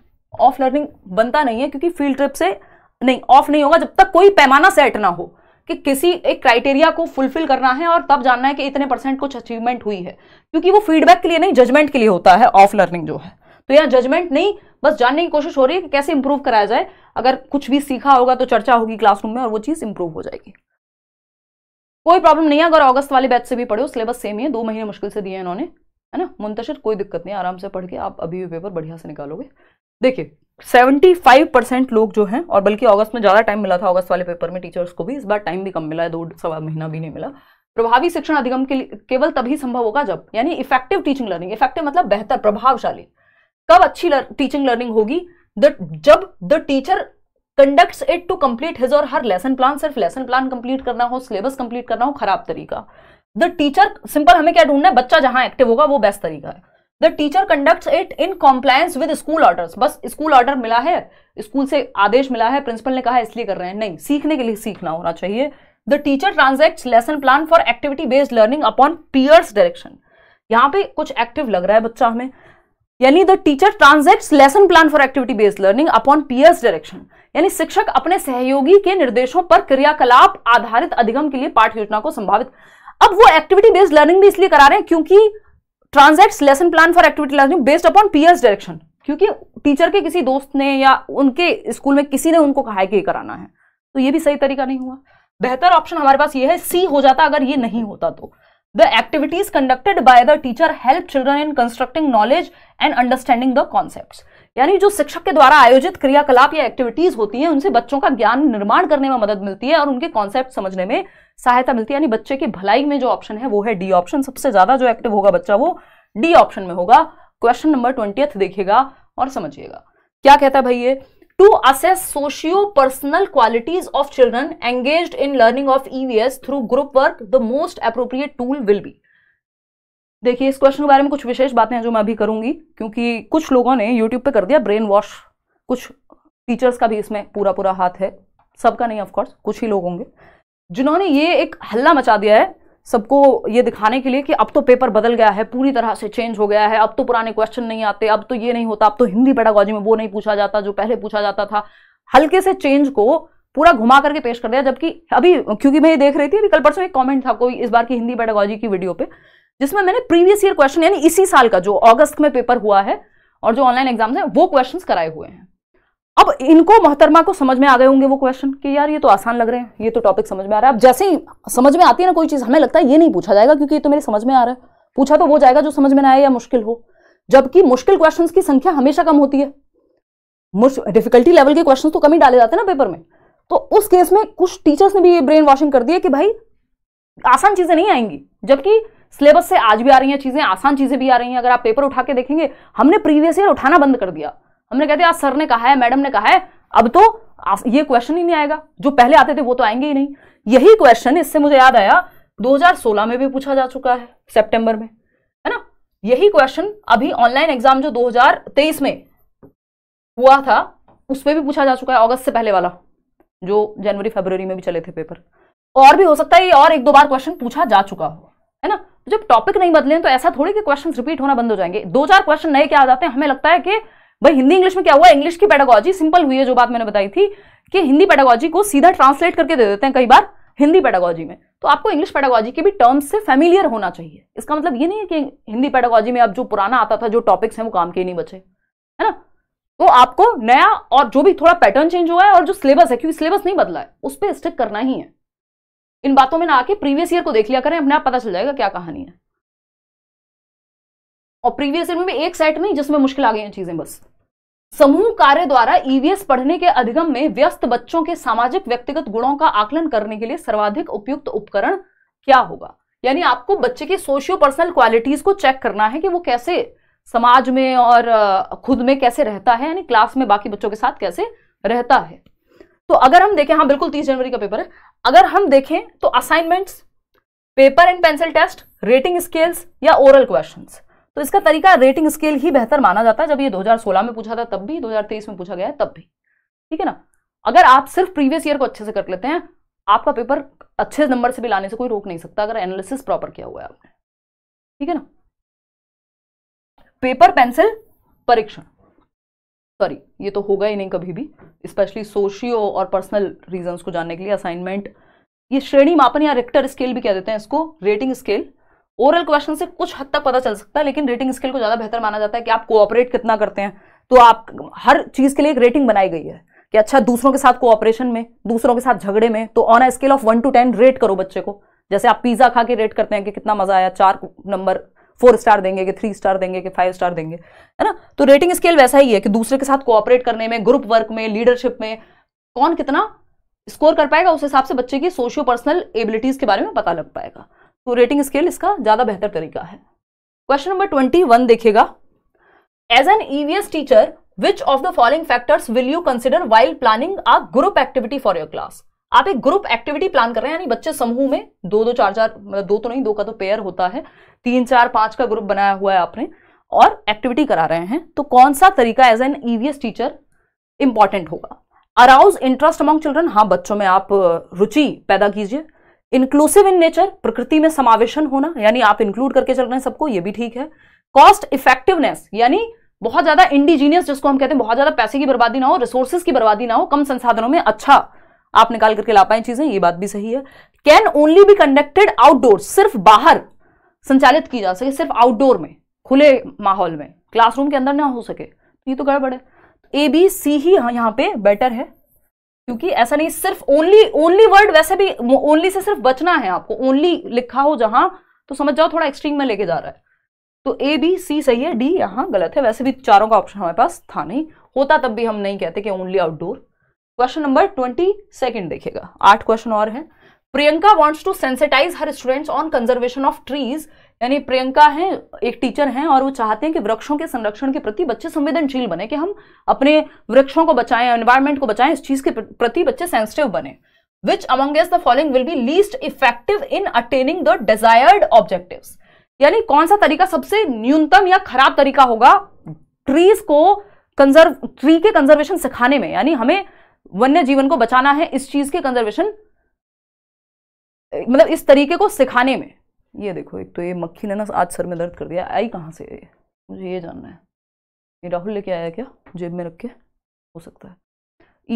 ऑफ लर्निंग बनता नहीं है क्योंकि फील्ड ट्रिप से नहीं ऑफ नहीं होगा जब तक कोई पैमाना सेट ना हो कि किसी एक क्राइटेरिया को फुलफिल करना है और तब जानना है कि इतने परसेंट कुछ अचीवमेंट हुई है क्योंकि वो फीडबैक के लिए नहीं जजमेंट के लिए होता है ऑफ लर्निंग जो है तो यहाँ जजमेंट नहीं बस जानने की कोशिश हो रही है कि कैसे इंप्रूव कराया जाए अगर कुछ भी सीखा होगा तो चर्चा होगी क्लासरूम में और वो चीज़ इंप्रूव हो जाएगी कोई प्रॉब्लम नहीं है अगर अगस्त वाले बैच से भी पढ़े हो सिलेबस सेम ही है दो महीने मुश्किल से दिए इन्होंने है ना मुंतशर कोई दिक्कत नहीं आराम से पढ़ के आप अभी भी पेपर बढ़िया से निकालोगे देखिए 75 परसेंट लोग जो हैं और बल्कि अगस्त में ज़्यादा टाइम मिला था अगस्त वाले पेपर में टीचर्स को भी इस बार टाइम भी कम मिला है दो सवा महीना भी नहीं मिला प्रभावी शिक्षण अधिगम के लिए केवल तभी संभव होगा जब यानी इफेक्टिव टीचिंग लर्निंग इफेक्टिव मतलब बेहतर प्रभावशाली कब अच्छी टीचिंग लर्निंग होगी द जब the teacher conduct it to complete his और हर लेसन प्लान सिर्फ लेसन प्लान कंप्लीट करना हो सिलेबस कंप्लीट करना हो खराब तरीका द टीचर सिंपल हमें क्या ढूंढना है बच्चा जहां एक्टिव होगा वो बेस्ट तरीका है the teacher conduct it in compliance with school order बस स्कूल ऑर्डर मिला है स्कूल से आदेश मिला है प्रिंसिपल ने कहा इसलिए कर रहे हैं नहीं सीखने के लिए सीखना होना चाहिए the teacher transact lesson plan for activity based learning upon peers direction यहाँ पे कुछ एक्टिव लग रहा है बच्चा हमें यानी the teacher transact lesson plan for activity based learning upon peers direction यानी शिक्षक अपने सहयोगी के निर्देशों पर क्रियाकलाप आधारित अधिगम के लिए पाठ योजना को संभावित अब वो एक्टिविटी बेस्ड लर्निंग भी इसलिए करा रहे हैं क्योंकि transact lesson plan for activity learning based upon peers direction क्योंकि टीचर के किसी दोस्त ने या उनके स्कूल में किसी ने उनको कहा है कि ये कराना है तो ये भी सही तरीका नहीं हुआ बेहतर ऑप्शन हमारे पास ये है सी हो जाता अगर ये नहीं होता तो the activities conducted by the teacher help children in constructing knowledge and understanding the concept यानी जो शिक्षक के द्वारा आयोजित क्रियाकलाप या एक्टिविटीज होती हैं उनसे बच्चों का ज्ञान निर्माण करने में मदद मिलती है और उनके कॉन्सेप्ट समझने में सहायता मिलती है यानी बच्चे की भलाई में जो ऑप्शन है वो है डी ऑप्शन सबसे ज्यादा जो एक्टिव होगा बच्चा वो डी ऑप्शन में होगा क्वेश्चन नंबर ट्वेंटियथ देखिएगा और समझिएगा क्या कहता है भाई ये to assess socio personal qualities of children engage in learning of EVS through group work the most appropriate tool will be देखिए इस क्वेश्चन के बारे में कुछ विशेष बातें हैं जो मैं अभी करूंगी क्योंकि कुछ लोगों ने यूट्यूब पे कर दिया ब्रेन वॉश कुछ टीचर्स का भी इसमें पूरा पूरा हाथ है सबका नहीं ऑफकोर्स कुछ ही लोग होंगे जिन्होंने ये एक हल्ला मचा दिया है सबको ये दिखाने के लिए कि अब तो पेपर बदल गया है पूरी तरह से चेंज हो गया है अब तो पुराने क्वेश्चन नहीं आते अब तो ये नहीं होता अब तो हिंदी पेडागोजी में वो नहीं पूछा जाता जो पहले पूछा जाता था हल्के से चेंज को पूरा घुमा करके पेश कर दिया जबकि अभी क्योंकि मैं ये देख रही थी अभी कल परसों एक कमेंट था कोई इस बार की हिंदी पेडागोजी की वीडियो पे जिसमें मैंने प्रीवियस ईयर क्वेश्चन यानी इसी साल का जो अगस्त में पेपर हुआ है और जो ऑनलाइन एग्जाम्स हैं वो क्वेश्चन कराए हुए हैं अब इनको मोहतरमा को समझ में आ गए होंगे वो क्वेश्चन कि यार ये तो आसान लग रहे हैं ये तो टॉपिक समझ में आ रहा है अब जैसे ही समझ में आती है ना कोई चीज़ हमें लगता है ये नहीं पूछा जाएगा क्योंकि ये तो मेरे समझ में आ रहा है पूछा तो वो जाएगा जो समझ में ना आए या मुश्किल हो जबकि मुश्किल क्वेश्चन की संख्या हमेशा कम होती है डिफिकल्टी लेवल के क्वेश्चन तो कम ही डाले जाते हैं ना पेपर में तो उस केस में कुछ टीचर्स ने भी ये ब्रेन वॉशिंग कर दी कि भाई आसान चीज़ें नहीं आएंगी जबकि सिलेबस से आज भी आ रही हैं चीज़ें आसान चीज़ें भी आ रही हैं अगर आप पेपर उठा के देखेंगे हमने प्रीवियस ईयर उठाना बंद कर दिया हमने कहते आज सर ने कहा है मैडम ने कहा है अब तो ये क्वेश्चन ही नहीं आएगा जो पहले आते थे वो तो आएंगे ही नहीं यही क्वेश्चन इससे मुझे याद आया 2016 में भी पूछा जा चुका है सितंबर में है ना यही क्वेश्चन अभी ऑनलाइन एग्जाम जो 2023 में हुआ था उसमें भी पूछा जा चुका है अगस्त से पहले वाला जो जनवरी फरवरी में भी चले थे पेपर और भी हो सकता है ये और एक दो बार क्वेश्चन पूछा जा चुका हो है ना तो जब टॉपिक नहीं बदले तो ऐसा थोड़ी कि क्वेश्चन रिपीट होना बंद हो जाएंगे दो चार क्वेश्चन नए क्या आ जाते हैं हमें लगता है कि भाई हिंदी इंग्लिश में क्या हुआ इंग्लिश की पेडागोजी सिंपल हुई है जो बात मैंने बताई थी कि हिंदी पेडागोजी को सीधा ट्रांसलेट करके दे देते हैं कई बार हिंदी पेडागोजी में तो आपको इंग्लिश पेडागोजी के भी टर्म्स से फैमिलियर होना चाहिए इसका मतलब ये नहीं है कि हिंदी पेडागोजी में अब जो पुराना आता था जो टॉपिक्स हैं वो काम के नहीं बचे है ना तो आपको नया और जो भी थोड़ा पैटर्न चेंज हुआ है और जो सिलेबस है क्योंकि सिलेबस नहीं बदला है उस पर स्टिक करना ही है इन बातों में ना आके प्रीवियस ईयर को देख लिया करें अपने आप पता चल जाएगा क्या कहानी है और प्रीवियस ईयर में भी एक सेट नहीं जिसमें मुश्किल आ गई हैं चीजें बस समूह कार्य द्वारा ईवीएस e पढ़ने के अधिगम में व्यस्त बच्चों के सामाजिक व्यक्तिगत गुणों का आकलन करने के लिए सर्वाधिक उपयुक्त उपकरण क्या होगा यानी आपको बच्चे की सोशियो पर्सनल क्वालिटीज को चेक करना है कि वो कैसे समाज में और खुद में कैसे रहता है यानी क्लास में बाकी बच्चों के साथ कैसे रहता है तो अगर हम देखें हाँ बिल्कुल तीस जनवरी का पेपर है अगर हम देखें तो assignments paper and pencil test rating scales या ओरल क्वेश्चंस तो इसका तरीका रेटिंग स्केल ही बेहतर माना जाता है जब ये 2016 में पूछा था तब भी 2023 में पूछा गया है तब भी ठीक है ना अगर आप सिर्फ प्रीवियस ईयर को अच्छे से कर लेते हैं आपका पेपर अच्छे नंबर से भी लाने से कोई रोक नहीं सकता अगर एनालिसिस प्रॉपर किया हुआ है आपने ठीक है ना पेपर पेंसिल परीक्षण सॉरी ये तो होगा ही नहीं कभी भी स्पेशली सोशियो और पर्सनल रीजंस को जानने के लिए असाइनमेंट ये श्रेणी मापन या रिक्टर स्केल भी कह देते हैं इसको रेटिंग स्केल ओरल क्वेश्चन से कुछ हद तक पता चल सकता है लेकिन रेटिंग स्केल को ज़्यादा बेहतर माना जाता है कि आप कोऑपरेट कितना करते हैं तो आप हर चीज़ के लिए एक रेटिंग बनाई गई है कि अच्छा दूसरों के साथ कोऑपरेशन में दूसरों के साथ झगड़े में तो on a scale of one to ten rate करो बच्चे को जैसे आप पिज़्ज़ा खा के रेट करते हैं कि कितना मज़ा आया चार नंबर फोर स्टार देंगे कि थ्री स्टार देंगे कि फाइव स्टार देंगे है ना तो रेटिंग स्केल वैसा ही है कि दूसरे के साथ कोऑपरेट करने में ग्रुप वर्क में लीडरशिप में कौन कितना स्कोर कर पाएगा उस हिसाब से बच्चे की सोशियो पर्सनल एबिलिटीज के बारे में पता लग पाएगा तो रेटिंग स्केल इसका ज्यादा बेहतर तरीका है क्वेश्चन नंबर ट्वेंटी वन देखेगा as an EVS teacher which of the following factors will you consider while planning a group activity for your class आप एक ग्रुप एक्टिविटी प्लान कर रहे हैं यानी बच्चे समूह में दो दो चार चार मतलब दो तो नहीं दो का तो पेयर होता है तीन चार पांच का ग्रुप बनाया हुआ है आपने और एक्टिविटी करा रहे हैं तो कौन सा तरीका as an EVS teacher important होगा अराउज इंटरेस्ट अमॉन्ग चिल्ड्रन हाँ बच्चों में आप रुचि पैदा कीजिए इंक्लूसिव इन नेचर प्रकृति में समावेशन होना यानी आप इंक्लूड करके चल रहे हैं सबको ये भी ठीक है कॉस्ट इफेक्टिवनेस यानी बहुत ज्यादा इंडिजीनियस जिसको हम कहते हैं बहुत ज्यादा पैसे की बर्बादी ना हो रिसोर्सेज की बर्बादी ना हो कम संसाधनों में अच्छा आप निकाल करके ला पाए चीजें ये बात भी सही है can only be conducted outdoor सिर्फ बाहर संचालित की जा सके सिर्फ आउटडोर में खुले माहौल में क्लासरूम के अंदर ना हो सके ये तो गड़बड़ है ए बी सी ही यहाँ पे बेटर है क्योंकि ऐसा नहीं सिर्फ ओनली ओनली वर्ड वैसे भी ओनली से सिर्फ बचना है आपको ओनली लिखा हो जहां तो समझ जाओ थोड़ा एक्सट्रीम में लेके जा रहा है तो ए बी सी सही है डी यहाँ गलत है वैसे भी चारों का ऑप्शन हमारे पास था नहीं होता तब भी हम नहीं कहते कि only outdoor question number twenty second देखेगा आठ क्वेश्चन और है Priyanka wants to sensitise her students on conservation of trees यानी प्रियंका हैं एक टीचर हैं और वो चाहते हैं कि वृक्षों के संरक्षण के प्रति बच्चे संवेदनशील बने कि हम अपने वृक्षों को बचाएं एनवायरमेंट को बचाएं इस चीज़ के प्रति बच्चे सेंसिटिव बने which among the following will be least effective in attaining the desired objective यानी कौन सा तरीका सबसे न्यूनतम या खराब तरीका होगा ट्रीज को कंजर्व ट्री के कंजर्वेशन सिखाने में यानी हमें वन्य जीवन को बचाना है इस चीज के कंजर्वेशन मतलब इस तरीके को सिखाने में ये देखो एक तो ये मक्खी ने ना आज सर में दर्द कर दिया आई कहाँ से ये मुझे ये जानना है ये राहुल लेके आया क्या जेब में रख के हो सकता है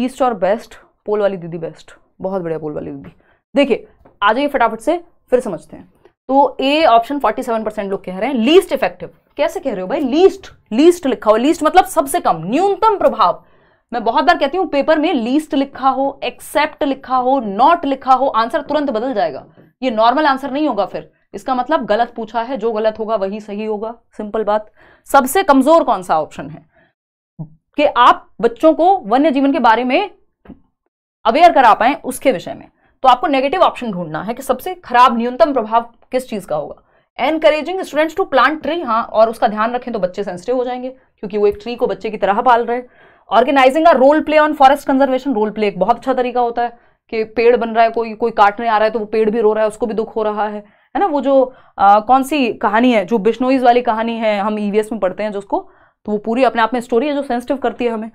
ईस्ट और बेस्ट पोल वाली दीदी बेस्ट बहुत बढ़िया पोल वाली दीदी देखिए आ जाइए फटाफट से फिर समझते हैं तो ए ऑप्शन 47 परसेंट लोग कह रहे हैं लीस्ट इफेक्टिव कैसे कह रहे हो भाई लीस्ट लीस्ट लिखा हो लीस्ट मतलब सबसे कम न्यूनतम प्रभाव मैं बहुत बार कहती हूँ पेपर में लीस्ट लिखा हो एक्सेप्ट लिखा हो नॉट लिखा हो आंसर तुरंत बदल जाएगा ये नॉर्मल आंसर नहीं होगा फिर इसका मतलब गलत पूछा है जो गलत होगा वही सही होगा सिंपल बात सबसे कमजोर कौन सा ऑप्शन है कि आप बच्चों को वन्य जीवन के बारे में अवेयर करा पाए उसके विषय में तो आपको नेगेटिव ऑप्शन ढूंढना है कि सबसे खराब न्यूनतम प्रभाव किस चीज का होगा encouraging students to plant tree हाँ और उसका ध्यान रखें तो बच्चे सेंसिटिव हो जाएंगे क्योंकि वो एक ट्री को बच्चे की तरह पाल रहे हैं organising a role play on forest conservation role play एक बहुत अच्छा तरीका होता है कि पेड़ बन रहा है कोई कोई काटने आ रहा है तो वो पेड़ भी रो रहा है उसको भी दुख हो रहा है है ना वो जो आ, कौन सी कहानी है जो बिश्नोईज वाली कहानी है हम ईवीएस e में पढ़ते हैं जिसको तो वो पूरी अपने आप में स्टोरी है जो सेंसिटिव करती है हमें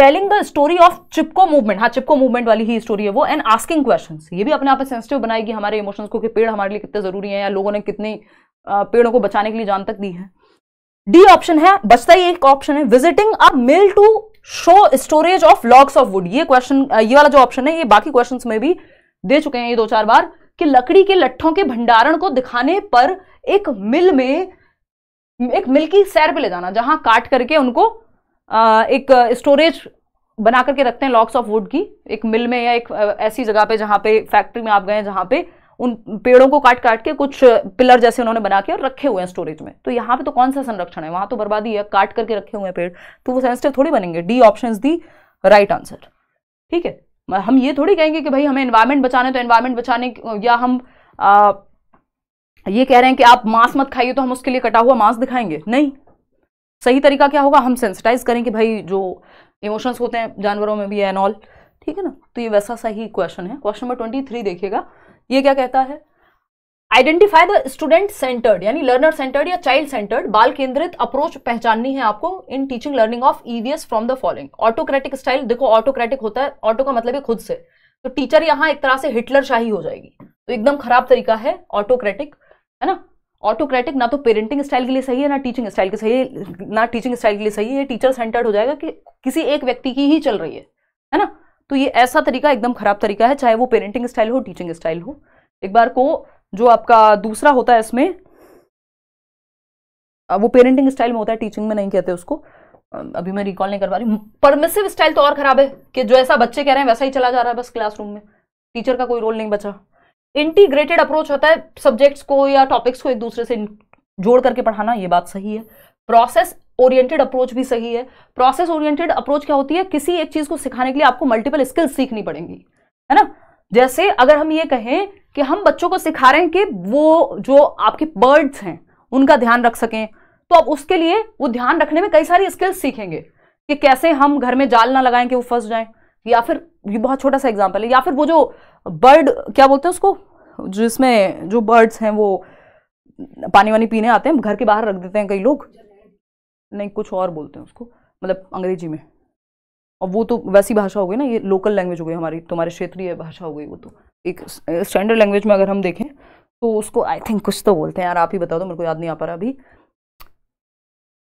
telling the story of Chipko movement हाँ चिपको मूवमेंट वाली ही स्टोरी है वो एंड आस्किंग क्वेश्चन ये भी अपने आप में सेंसिटिव बनाएगी हमारे इमोशंस को कि पेड़ हमारे लिए कितने ज़रूरी है या लोगों ने कितनी पेड़ों को बचाने के लिए जान तक दी है डी ऑप्शन है बचता ही एक ऑप्शन है visiting a mill to show storage of logs of wood ये क्वेश्चन ये वाला जो ऑप्शन है ये बाकी क्वेश्चन में भी दे चुके हैं ये दो चार बार कि लकड़ी के लट्ठों के भंडारण को दिखाने पर एक मिल में एक मिल की सैर पे ले जाना जहां काट करके उनको एक स्टोरेज बना करके रखते हैं लॉक्स ऑफ वुड की एक मिल में या एक ऐसी जगह पे जहां पे फैक्ट्री में आप गए जहां पे उन पेड़ों को काट काट के कुछ पिलर जैसे उन्होंने बना के और रखे हुए हैं स्टोरेज में तो यहाँ पे तो कौन सा संरक्षण है वहां तो बर्बादी है काट करके रखे हुए हैं पेड़ तो वो सेंसिटिव थोड़ी बनेंगे D option the right answer ठीक है हम ये थोड़ी कहेंगे कि भाई हमें इन्वायरमेंट बचाना तो इन्वायरमेंट बचाने या हम आ, ये कह रहे हैं कि आप मांस मत खाइए तो हम उसके लिए कटा हुआ मांस दिखाएंगे नहीं सही तरीका क्या होगा हम सेंसिटाइज करें कि भाई जो इमोशंस होते हैं जानवरों में भी एनऑल ठीक है ना तो ये वैसा सही क्वेश्चन है क्वेश्चन नंबर ट्वेंटी थ्री देखिएगा ये क्या कहता है आइडेंटिफाई द स्टूडेंट सेंटर्ड यानी लर्नर सेंटर्ड या चाइल्ड सेंटर्ड बाल केंद्रित अप्रोच पहचाननी है आपको in teaching learning of EVS from the following autocratic style देखो ऑटोक्रेटिक होता है ऑटो का मतलब है खुद से तो टीचर यहां एक तरह से हिटलर शाही हो जाएगी तो एकदम खराब तरीका है ऑटोक्रेटिक है ना ऑटोक्रेटिक ना तो पेरेंटिंग स्टाइल के लिए सही है ना टीचिंग स्टाइल के सही है ना टीचिंग स्टाइल के लिए सही है टीचर सेंटर्ड हो जाएगा कि किसी एक व्यक्ति की ही चल रही है है ना तो ये ऐसा तरीका एकदम खराब तरीका है चाहे वो पेरेंटिंग स्टाइल हो टीचिंग स्टाइल हो एक बार को जो आपका दूसरा होता है इसमें वो पेरेंटिंग स्टाइल में होता है टीचिंग में नहीं कहते उसको अभी मैं रिकॉल नहीं कर पा रही परमिसिव स्टाइल तो और खराब है कि जो ऐसा बच्चे कह रहे हैं वैसा ही चला जा रहा है बस क्लासरूम में टीचर का कोई रोल नहीं बचा इंटीग्रेटेड अप्रोच होता है सब्जेक्ट्स को या टॉपिक्स को एक दूसरे से जोड़ करके पढ़ाना ये बात सही है प्रोसेस ओरिएंटेड अप्रोच भी सही है प्रोसेस ओरिएंटेड अप्रोच क्या होती है किसी एक चीज को सिखाने के लिए आपको मल्टीपल स्किल्स सीखनी पड़ेंगी है ना जैसे अगर हम ये कहें कि हम बच्चों को सिखा रहे हैं कि वो जो आपके बर्ड्स हैं उनका ध्यान रख सकें तो आप उसके लिए वो ध्यान रखने में कई सारी स्किल्स सीखेंगे कि कैसे हम घर में जाल ना लगाएं कि वो फंस जाएं या फिर ये बहुत छोटा सा एग्जाम्पल है या फिर वो जो बर्ड क्या बोलते हैं उसको जिसमें जो बर्ड्स हैं वो पानी वानी पीने आते हैं घर के बाहर रख देते हैं कई लोग नहीं कुछ और बोलते हैं उसको मतलब अंग्रेजी में और वो तो वैसी भाषा हो गई ना ये लोकल लैंग्वेज हो गई हमारी तुम्हारे क्षेत्रीय भाषा हो गई वो तो एक स्टैंडर्ड लैंग्वेज में अगर हम देखें तो उसको आई थिंक कुछ तो बोलते हैं यार आप ही बता दो तो, मेरे को याद नहीं आ पा रहा अभी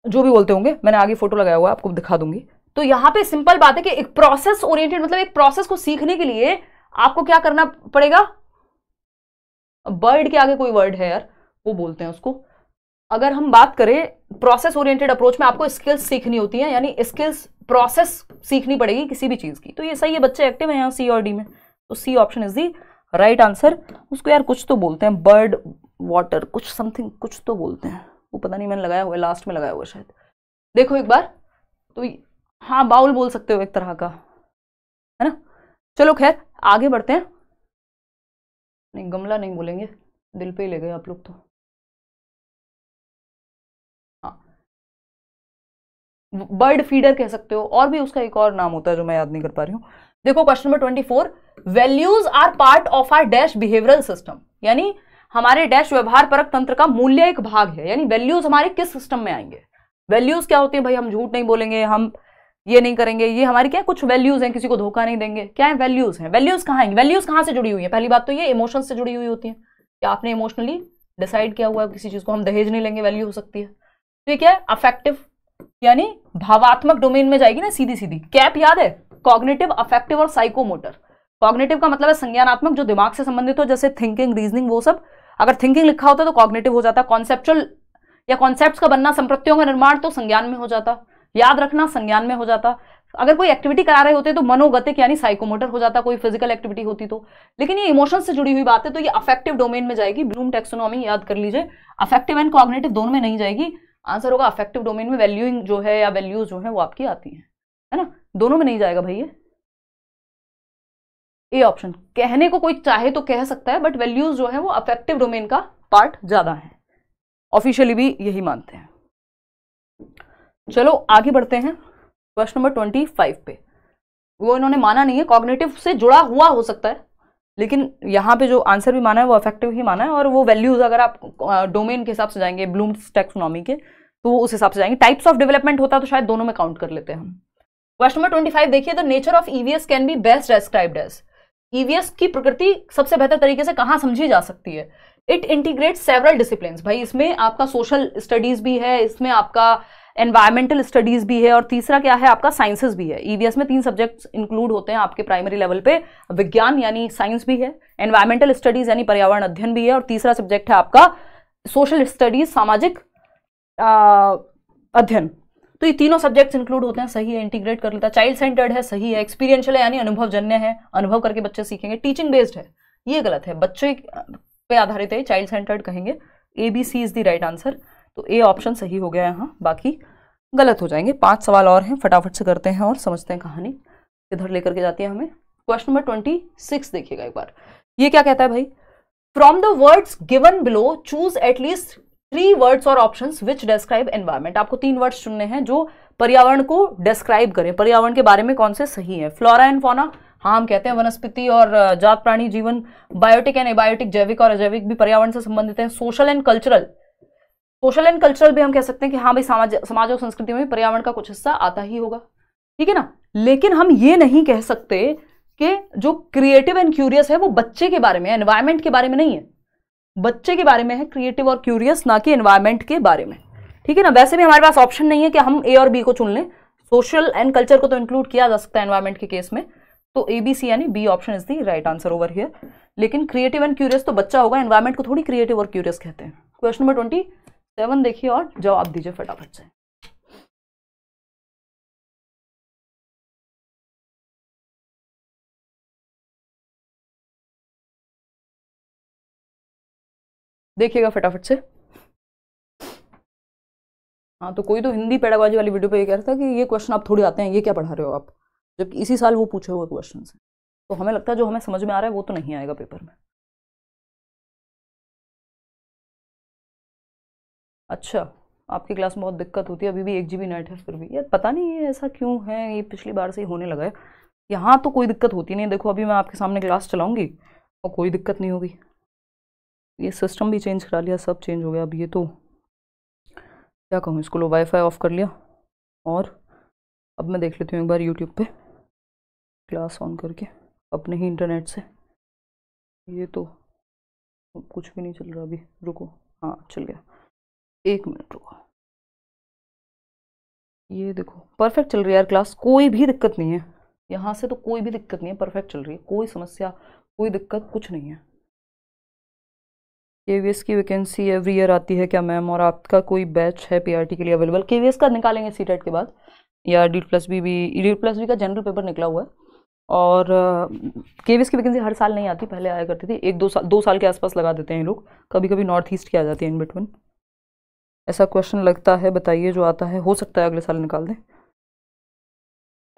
जो भी बोलते होंगे मैंने आगे फोटो लगाया हुआ आपको दिखा दूंगी तो यहाँ पे सिंपल बात है कि एक प्रोसेस ओरिएंटेड मतलब एक प्रोसेस को सीखने के लिए आपको क्या करना पड़ेगा बर्ड के आगे कोई वर्ड है यार वो बोलते हैं उसको अगर हम बात करें प्रोसेस ओरिएंटेड अप्रोच में आपको स्किल्स सीखनी होती है यानी स्किल्स प्रोसेस सीखनी पड़ेगी किसी भी चीज़ की तो ये सही है बच्चे एक्टिव हैं यहाँ सी और डी में तो C option is the right answer उसको यार कुछ तो बोलते हैं बर्ड वाटर कुछ समथिंग कुछ तो बोलते हैं वो पता नहीं मैंने लगाया हुआ लास्ट में लगाया हुआ शायद देखो एक बार तो हाँ बाउल बोल सकते हो एक तरह का है ना चलो खैर आगे बढ़ते हैं नहीं गमला नहीं बोलेंगे दिल पे ही ले गए आप लोग तो बर्ड फीडर कह सकते हो और भी उसका एक और नाम होता है जो मैं याद नहीं कर पा रही हूँ देखो question number twenty four values are part of our dash behavioural system यानी हमारे डैश व्यवहार परक तंत्र का मूल्य एक भाग है यानी वैल्यूज हमारे किस सिस्टम में आएंगे वैल्यूज क्या होती है भाई हम झूठ नहीं बोलेंगे हम ये नहीं करेंगे ये हमारी क्या कुछ वैल्यूज हैं किसी को धोखा नहीं देंगे क्या है वैल्यूज हैं वैल्यूज कहाँ आएंगे वैल्यूज कहाँ से जुड़ी हुई है पहली बात तो ये इमोशन से जुड़ी हुई होती है कि आपने इमोशनली डिसाइड किया हुआ है किसी चीज़ को हम दहेज नहीं लेंगे वैल्यू हो सकती है ठीक तो है अफेक्टिव यानी भावात्मक डोमेन में जाएगी ना सीधी सीधी कैप याद है कॉग्नेटिव अफेक्टिव और साइकोमोटर कॉग्नेटिव का मतलब है संज्ञानात्मक जो दिमाग से संबंधित हो जैसे थिंकिंग रीजनिंग वो सब अगर थिंकिंग लिखा होता तो कॉग्नेटिव हो जाता कॉन्सेप्चुअल या कॉन्सेप्ट का बनना संप्रत्यों का निर्माण तो संज्ञान में हो जाता याद रखना संज्ञान में हो जाता अगर कोई एक्टिविटी करा रहे होते तो मनोगतिक यानी साइकोमोटर हो जाता कोई फिजिकल एक्टिविटी होती तो लेकिन ये इमोशन से जुड़ी हुई बात है तो ये अफेक्टिव डोमेन में जाएगी ब्लूम टेक्सोनॉमी याद कर लीजिए अफेक्टिव एंड कॉग्नेटिव दोनों में नहीं जाएगी आंसर होगा अफेक्टिव डोमेन में वैल्यूइंग जो है या वैल्यूज जो है वो आपकी आती हैं है ना दोनों में नहीं जाएगा भाई ये ए ऑप्शन कहने को कोई चाहे तो कह सकता है बट वैल्यूज जो है वो अफेक्टिव डोमेन का पार्ट ज्यादा है ऑफिशियली भी यही मानते हैं चलो आगे बढ़ते हैं क्वेश्चन नंबर ट्वेंटी फाइव पे वो इन्होंने माना नहीं है कॉग्नेटिव से जुड़ा हुआ हो सकता है लेकिन यहाँ पे जो आंसर भी माना है वो अफेक्टिव ही माना है और वो वैल्यूज़ अगर आप डोमेन के हिसाब से जाएंगे ब्लूम टेक्सोनॉमी के तो वो उस हिसाब से जाएंगे टाइप्स ऑफ डेवलपमेंट होता तो शायद दोनों में काउंट कर लेते हैं हम क्वेश्चन नंबर ट्वेंटी फाइव देखिए the nature of EVS can be best described as EVS की प्रकृति सबसे बेहतर तरीके से कहाँ समझी जा सकती है इट इंटीग्रेट सेवरल डिसिप्लिन भाई इसमें आपका सोशल स्टडीज भी है इसमें आपका एनवायरमेंटल स्टडीज भी है और तीसरा क्या है आपका साइंसेज भी है ईवीएस e में तीन सब्जेक्ट्स इंक्लूड होते हैं आपके प्राइमरी लेवल पे विज्ञान यानी साइंस भी है एनवायरमेंटल स्टडीज यानी पर्यावरण अध्ययन भी है और तीसरा सब्जेक्ट है आपका सोशल स्टडीज सामाजिक अध्ययन तो ये तीनों सब्जेक्ट्स इंक्लूड होते हैं सही है इंटीग्रेट कर लेता है चाइल्ड सेंटर्ड है सही है एक्सपीरियंशियल है यानी अनुभवजन्य है अनुभव करके बच्चे सीखेंगे टीचिंग बेस्ड है ये गलत है बच्चे पे आधारित है चाइल्ड सेंटर्ड कहेंगे A B C is the right answer तो ए ऑप्शन सही हो गया यहाँ बाकी गलत हो जाएंगे पांच सवाल और हैं फटाफट से करते हैं और समझते हैं कहानी किधर लेकर के जाती है हमें क्वेश्चन नंबर ट्वेंटी सिक्स देखिएगा एक बार ये क्या कहता है भाई from the words given below choose at least three words और ऑप्शन विच डिस्क्राइब एनवायरमेंट आपको तीन वर्ड्स चुनने हैं जो पर्यावरण को डिस्क्राइब करें पर्यावरण के बारे में कौन से सही है फ्लोरा एंड फोना हाँ हम कहते हैं वनस्पति और जात प्राणी जीवन बायोटिक एंड एबायोटिक जैविक और अजैविक भी पर्यावरण से संबंधित हैं social and cultural social and cultural भी हम कह सकते हैं कि हाँ भाई समाज समाज और संस्कृति में पर्यावरण का कुछ हिस्सा आता ही होगा ठीक है ना लेकिन हम ये नहीं कह सकते कि जो क्रिएटिव एंड क्यूरियस है वो बच्चे के बारे में एनवायरमेंट के बारे में नहीं है बच्चे के बारे में है क्रिएटिव और क्यूरियस ना कि एनवायरमेंट के बारे में ठीक है ना वैसे भी हमारे पास ऑप्शन नहीं है कि हम ए और बी को चुन लें सोशल एंड कल्चर को तो इंक्लूड किया जा सकता है एनवायरमेंट के केस में तो ए बी सी यानी B option is the right answer over here लेकिन क्रिएटिव एंड क्यूरियस तो बच्चा होगा एनवायरमेंट को थोड़ी क्रिएटिव और क्यूरियस कहते हैं क्वेश्चन नंबर ट्वेंटी सेवन देखिए और जवाब दीजिए फटाफट से देखिएगा फटाफट से हाँ तो कोई तो हिंदी पेड़ाबाजी वाली वीडियो पे ये कह रहा था कि ये क्वेश्चन आप थोड़ी आते हैं ये क्या पढ़ा रहे हो आप जबकि इसी साल वो पूछे हुए क्वेश्चन से तो हमें लगता है जो हमें समझ में आ रहा है वो तो नहीं आएगा पेपर में अच्छा आपकी क्लास में बहुत दिक्कत होती है अभी भी एक जी नेट है फिर भी यार पता नहीं ये ऐसा क्यों है ये पिछली बार से ही होने लगा है यहाँ तो कोई दिक्कत होती नहीं देखो अभी मैं आपके सामने क्लास चलाऊँगी और कोई दिक्कत नहीं होगी ये सिस्टम भी चेंज करा लिया सब चेंज हो गया अब ये तो क्या कहूँ इसको लो वाईफाई ऑफ कर लिया और अब मैं देख लेती हूँ एक बार यूट्यूब पे क्लास ऑन करके अपने ही इंटरनेट से ये तो कुछ भी नहीं चल रहा अभी रुको हाँ चल गया एक मिनट रुको ये देखो परफेक्ट चल रही है यार क्लास कोई भी दिक्कत नहीं है यहाँ से तो कोई भी दिक्कत नहीं है परफेक्ट चल रही है कोई समस्या कोई दिक्कत कुछ नहीं है के की वैकेंसी एवरी ईयर आती है क्या मैम और आपका कोई बैच है पीआरटी e के लिए अवेलेबल के का निकालेंगे सी e के बाद या डी प्लस बी भी डी प्लस बी का जनरल पेपर निकला हुआ है और के की वैकेंसी हर साल नहीं आती पहले आया करती थी एक दो साल दो साल के आसपास लगा देते हैं लोग कभी कभी नॉर्थ ईस्ट की आ जाती है इन बिटवीन ऐसा क्वेश्चन लगता है बताइए जो आता है हो सकता है अगले साल निकाल दें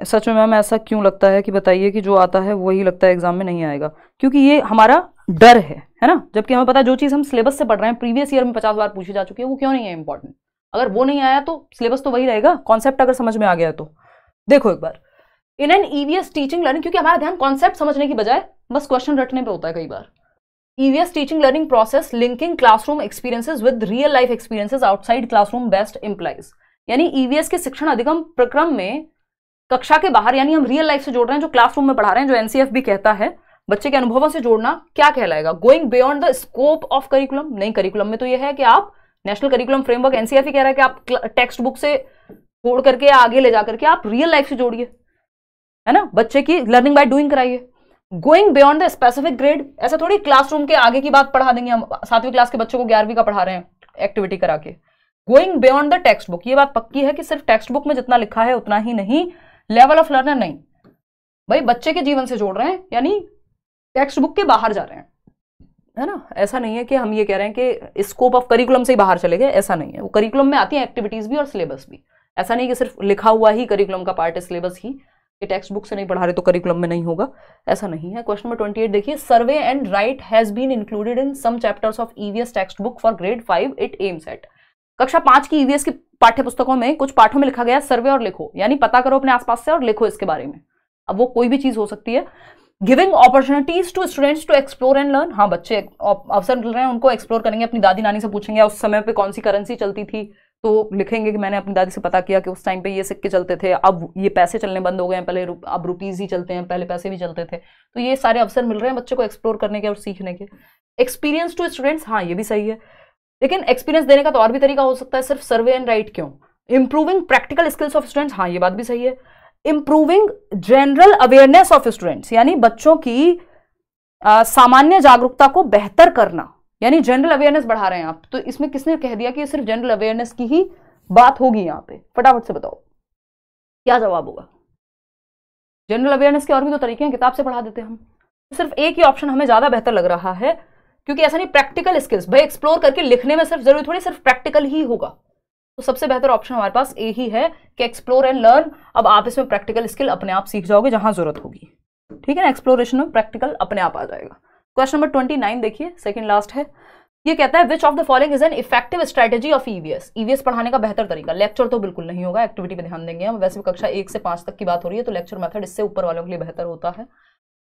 सच में मैम ऐसा क्यों लगता है कि बताइए कि जो आता है वही लगता है एग्जाम में नहीं आएगा क्योंकि ये हमारा डर है है ना जबकि हमें पता है जो चीज़ हम सिलेबस से पढ़ रहे हैं प्रीवियस ईयर में पचास बार पूछी जा चुकी है वो क्यों नहीं है इंपॉर्टेंट अगर वो नहीं आया तो सिलेबस तो वही रहेगा कॉन्सेप्ट अगर समझ में आ गया तो देखो एक बार in an EVS teaching learning क्योंकि हमारा ध्यान कॉन्सेप्ट समझने की बजाय बस क्वेश्चन रटने पर होता है कई बार EVS teaching learning process linking classroom experiences with real life experiences outside classroom best implies यानी EVS के शिक्षण अधिगम प्रक्रम में कक्षा के बाहर यानी हम रियल लाइफ से जोड़ रहे हैं जो क्लासरूम में पढ़ा रहे हैं जो एनसीएफ भी कहता है बच्चे के अनुभवों से जोड़ना क्या कहलाएगा going beyond the scope of curriculum नहीं करिकुलम में तो यह है कि आप नेशनल करिकुलम फ्रेमवर्क एनसीएफ ही कह रहा है कि आप टेक्स्ट बुक से छोड़ करके आगे ले जाकर के आप रियल लाइफ से जोड़िए है ना बच्चे की लर्निंग बाय डूइंग कराइए going beyond the specific grade ऐसा थोड़ी क्लासरूम के आगे की बात पढ़ा देंगे हम सातवीं क्लास के बच्चों को ग्यारहवीं का पढ़ा रहे हैं एक्टिविटी करा के going beyond the text book ये बात पक्की है कि सिर्फ टेक्स्ट बुक में जितना लिखा है उतना ही नहीं लेवल ऑफ लर्नर नहीं भाई बच्चे के जीवन से जोड़ रहे हैं यानी टेक्स्ट बुक के बाहर जा रहे हैं है ना ऐसा नहीं है कि हम ये कह रहे हैं कि स्कोप ऑफ करिकुलम से ही बाहर चले गए ऐसा नहीं है वो करिकुलम में आती है एक्टिविटीज़ भी और सिलेबस भी ऐसा नहीं कि सिर्फ लिखा हुआ ही करिकुलम का पार्ट है सिलेबस ही ये टेक्स्ट बुक से नहीं पढ़ा रहे तो करिकुलम में नहीं होगा ऐसा नहीं है क्वेश्चन नंबर ट्वेंटी एट देखिए survey and write has been included in some chapters of EVS text book for grade five it aims at कक्षा पांच की ईवीएस e की पाठ्य पुस्तकों में कुछ पाठों में लिखा गया सर्वे और लिखो यानी पता करो अपने आसपास से और लिखो इसके बारे में अब वो कोई भी चीज हो सकती है giving opportunities to students to explore and learn हाँ बच्चे अवसर मिल रहे हैं उनको एक्सप्लोर करेंगे अपनी दादी नानी से पूछेंगे उस समय पर कौन सी करेंसी चलती थी तो लिखेंगे कि मैंने अपनी दादी से पता किया कि उस टाइम पे ये सिक्के चलते थे अब ये पैसे चलने बंद हो गए हैं पहले रु, अब रुपीज़ ही चलते हैं पहले पैसे भी चलते थे तो ये सारे अवसर मिल रहे हैं बच्चे को एक्सप्लोर करने के और सीखने के एक्सपीरियंस टू स्टूडेंट्स हाँ ये भी सही है लेकिन एक्सपीरियंस देने का तो और भी तरीका हो सकता है सिर्फ सर्वे एंड राइट क्यों improving practical skills of students हाँ ये बात भी सही है improving general awareness of students यानी बच्चों की आ, सामान्य जागरूकता को बेहतर करना यानी जनरल अवेयरनेस बढ़ा रहे हैं आप तो इसमें किसने कह दिया कि सिर्फ जनरल अवेयरनेस की ही बात होगी यहाँ पे फटाफट से बताओ क्या जवाब होगा जनरल अवेयरनेस के और भी तो तरीके हैं किताब से पढ़ा देते हैं हम सिर्फ एक ही ऑप्शन हमें ज़्यादा बेहतर लग रहा है क्योंकि ऐसा नहीं प्रैक्टिकल स्किल्स भाई एक्सप्लोर करके लिखने में सिर्फ जरूरी थोड़ी सिर्फ प्रैक्टिकल ही होगा तो सबसे बेहतर ऑप्शन हमारे पास ए ही है कि एक्सप्लोर एंड लर्न अब आप इसमें प्रैक्टिकल स्किल अपने आप सीख जाओगे जहाँ जरूरत होगी ठीक है ना एक्सप्लोरेशन में प्रैक्टिकल अपने आप आ जाएगा क्वेश्चन नंबर ट्वेंटी नाइन देखिए सेकेंड लास्ट है ये कहता है which of the following is an effective strategy of EVS EVS पढ़ाने का बेहतर तरीका लेक्चर तो बिल्कुल नहीं होगा एक्टिविटी पर ध्यान देंगे हम वैसे भी कक्षा एक से पांच तक की बात हो रही है तो लेक्चर मेथड इससे ऊपर वालों के लिए बेहतर होता है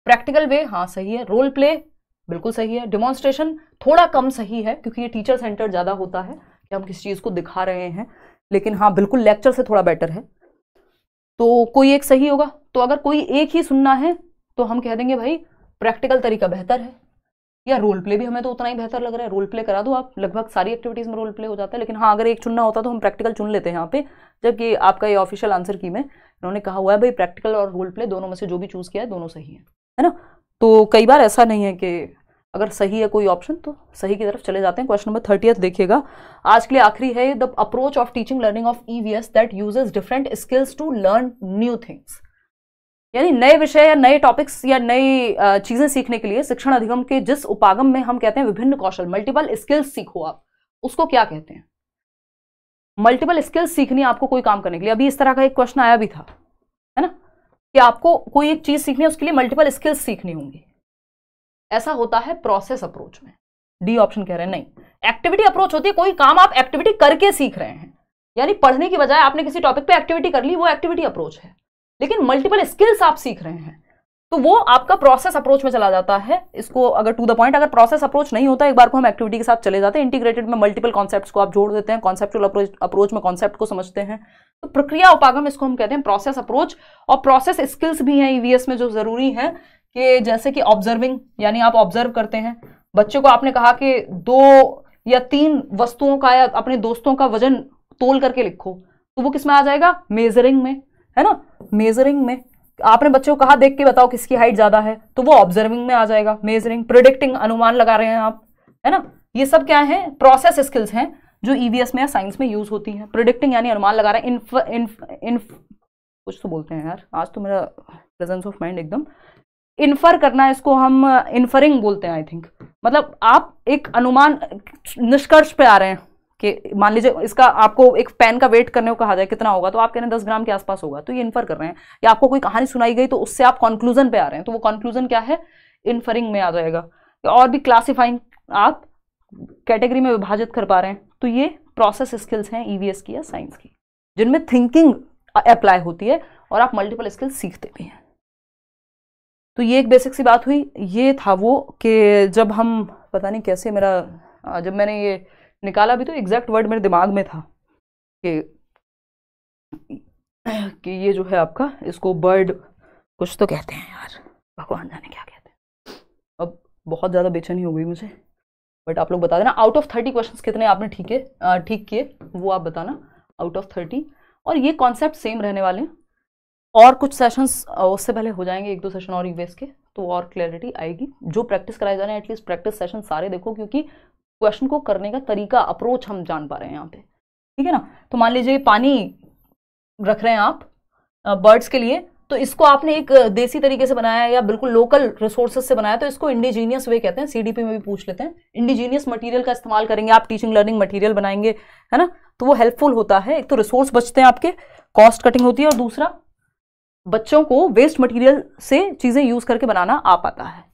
प्रैक्टिकल वे हाँ सही है रोल प्ले बिल्कुल सही है डिमॉन्स्ट्रेशन थोड़ा कम सही है क्योंकि ये टीचर सेंटर ज़्यादा होता है कि हम किस चीज़ को दिखा रहे हैं लेकिन हाँ बिल्कुल लेक्चर से थोड़ा बेटर है तो कोई एक सही होगा तो अगर कोई एक ही सुनना है तो हम कह देंगे भाई प्रैक्टिकल तरीका बेहतर है या रोल प्ले भी हमें तो उतना ही बेहतर लग रहा है रोल प्ले करा दो आप लगभग सारी एक्टिविटीज़ में रोल प्ले हो जाता है लेकिन हाँ अगर एक चुनना होता तो हम प्रैक्टिकल चुन लेते हैं यहाँ पे जबकि आपका ये ऑफिशियल आंसर की में इन्होंने कहा हुआ है भाई प्रैक्टिकल और रोल प्ले दोनों में से जो भी चूज़ किया है दोनों सही है है ना तो कई बार ऐसा नहीं है कि अगर सही है कोई ऑप्शन तो सही की तरफ चले जाते हैं क्वेश्चन नंबर थर्टीथ देखिएगा आज के लिए आखिरी है the approach of teaching learning of E V S that uses different skills to learn new things यानी नए विषय या नए टॉपिक्स या नई चीज़ें सीखने के लिए शिक्षण अधिगम के जिस उपागम में हम कहते हैं विभिन्न कौशल मल्टीपल स्किल्स सीखो आप उसको क्या कहते हैं मल्टीपल स्किल्स सीखनी आपको कोई काम करने के लिए अभी इस तरह का एक क्वेश्चन आया भी था है ना कि आपको कोई एक चीज़ सीखनी है उसके लिए मल्टीपल स्किल्स सीखनी होंगी ऐसा होता है प्रोसेस अप्रोच में डी ऑप्शन कह रहे हैं नहीं एक्टिविटी अप्रोच होती है कोई काम आप एक्टिविटी करके सीख रहे हैं यानी पढ़ने की बजाय आपने किसी टॉपिक पे एक्टिविटी कर ली वो एक्टिविटी अप्रोच है लेकिन मल्टीपल स्किल्स आप सीख रहे हैं तो वो आपका प्रोसेस अप्रोच में चला जाता है इसको अगर टू द पॉइंट अगर प्रोसेस अप्रोच नहीं होता एक बार को हम एक्टिविटी के साथ चले जाते हैं इंटीग्रेटेड में मल्टीपल कॉन्सेप्ट्स को आप जोड़ देते हैं कॉन्सेप्चुअल अप्रोच अप्रोच में कॉन्सेप्ट को समझते हैं तो प्रक्रिया उपागम इसको हम कहते हैं प्रोसेस अप्रोच और प्रोसेस स्किल्स भी हैं ईवीएस में जो जरूरी है कि जैसे कि ऑब्जर्विंग यानी आप ऑब्जर्व करते हैं बच्चे को आपने कहा कि दो या तीन वस्तुओं का या अपने दोस्तों का वजन तोल करके लिखो तो वो किस में आ जाएगा मेजरिंग में है ना मेजरिंग में आपने बच्चों को कहा देख के बताओ किसकी हाइट ज़्यादा है तो वो ऑब्जर्विंग में आ जाएगा मेजरिंग प्रोडिक्टिंग अनुमान लगा रहे हैं आप है ना ये सब क्या है प्रोसेस स्किल्स हैं जो ईवीएस e में या साइंस में यूज होती हैं प्रोडिक्टिंग यानी अनुमान लगा रहे हैं इन्फ इन्फ इन्फ कुछ तो बोलते हैं यार आज तो मेरा प्रेजेंस ऑफ माइंड एकदम इन्फर करना इसको हम इन्फरिंग uh, बोलते हैं आई थिंक मतलब आप एक अनुमान निष्कर्ष पे आ रहे हैं कि मान लीजिए इसका आपको एक पेन का वेट करने को कहा जाए कितना होगा तो आप कह रहे हैं दस ग्राम के आसपास होगा तो ये इन्फर कर रहे हैं या आपको कोई कहानी सुनाई गई तो उससे आप कंक्लूजन पे आ रहे हैं तो वो कंक्लूजन क्या है इन्फरिंग में आ जाएगा और भी क्लासीफाइंग आप कैटेगरी में विभाजित कर पा रहे हैं तो ये प्रोसेस स्किल्स हैं ईवीएस e की या साइंस की जिनमें थिंकिंग अप्लाई होती है और आप मल्टीपल स्किल्स सीखते भी हैं तो ये एक बेसिक सी बात हुई ये था वो कि जब हम पता नहीं कैसे मेरा जब मैंने ये निकाला भी तो एग्जैक्ट वर्ड मेरे दिमाग में था कि कि ये जो है आपका इसको बर्ड कुछ तो कहते हैं यार भगवान जाने क्या कहते हैं अब बहुत ज़्यादा बेचैनी हो गई मुझे बट आप लोग बता देना आउट ऑफ थर्टी क्वेश्चन कितने आपने ठीक है ठीक किए वो आप बताना आउट ऑफ थर्टी और ये कॉन्सेप्ट सेम रहने वाले हैं और कुछ सेशंस उससे पहले हो जाएंगे एक दो सेशन और यूएस के तो और क्लैरिटी आएगी जो प्रैक्टिस कराए जा रहे हैं एटलीस्ट प्रैक्टिस सेशन सारे देखो क्योंकि क्वेश्चन को करने का तरीका अप्रोच हम जान पा रहे हैं यहाँ पे ठीक है ना तो मान लीजिए पानी रख रहे हैं आप बर्ड्स के लिए तो इसको आपने एक देसी तरीके से बनाया या बिल्कुल लोकल रिसोर्सेज से बनाया तो इसको इंडिजीनियस वे कहते हैं सीडीपी में भी पूछ लेते हैं इंडिजीनियस मटेरियल का इस्तेमाल करेंगे आप टीचिंग लर्निंग मटेरियल बनाएंगे है ना तो वो हेल्पफुल होता है एक तो रिसोर्स बचते हैं आपके कॉस्ट कटिंग होती है और दूसरा बच्चों को वेस्ट मटेरियल से चीज़ें यूज़ करके बनाना आ पाता है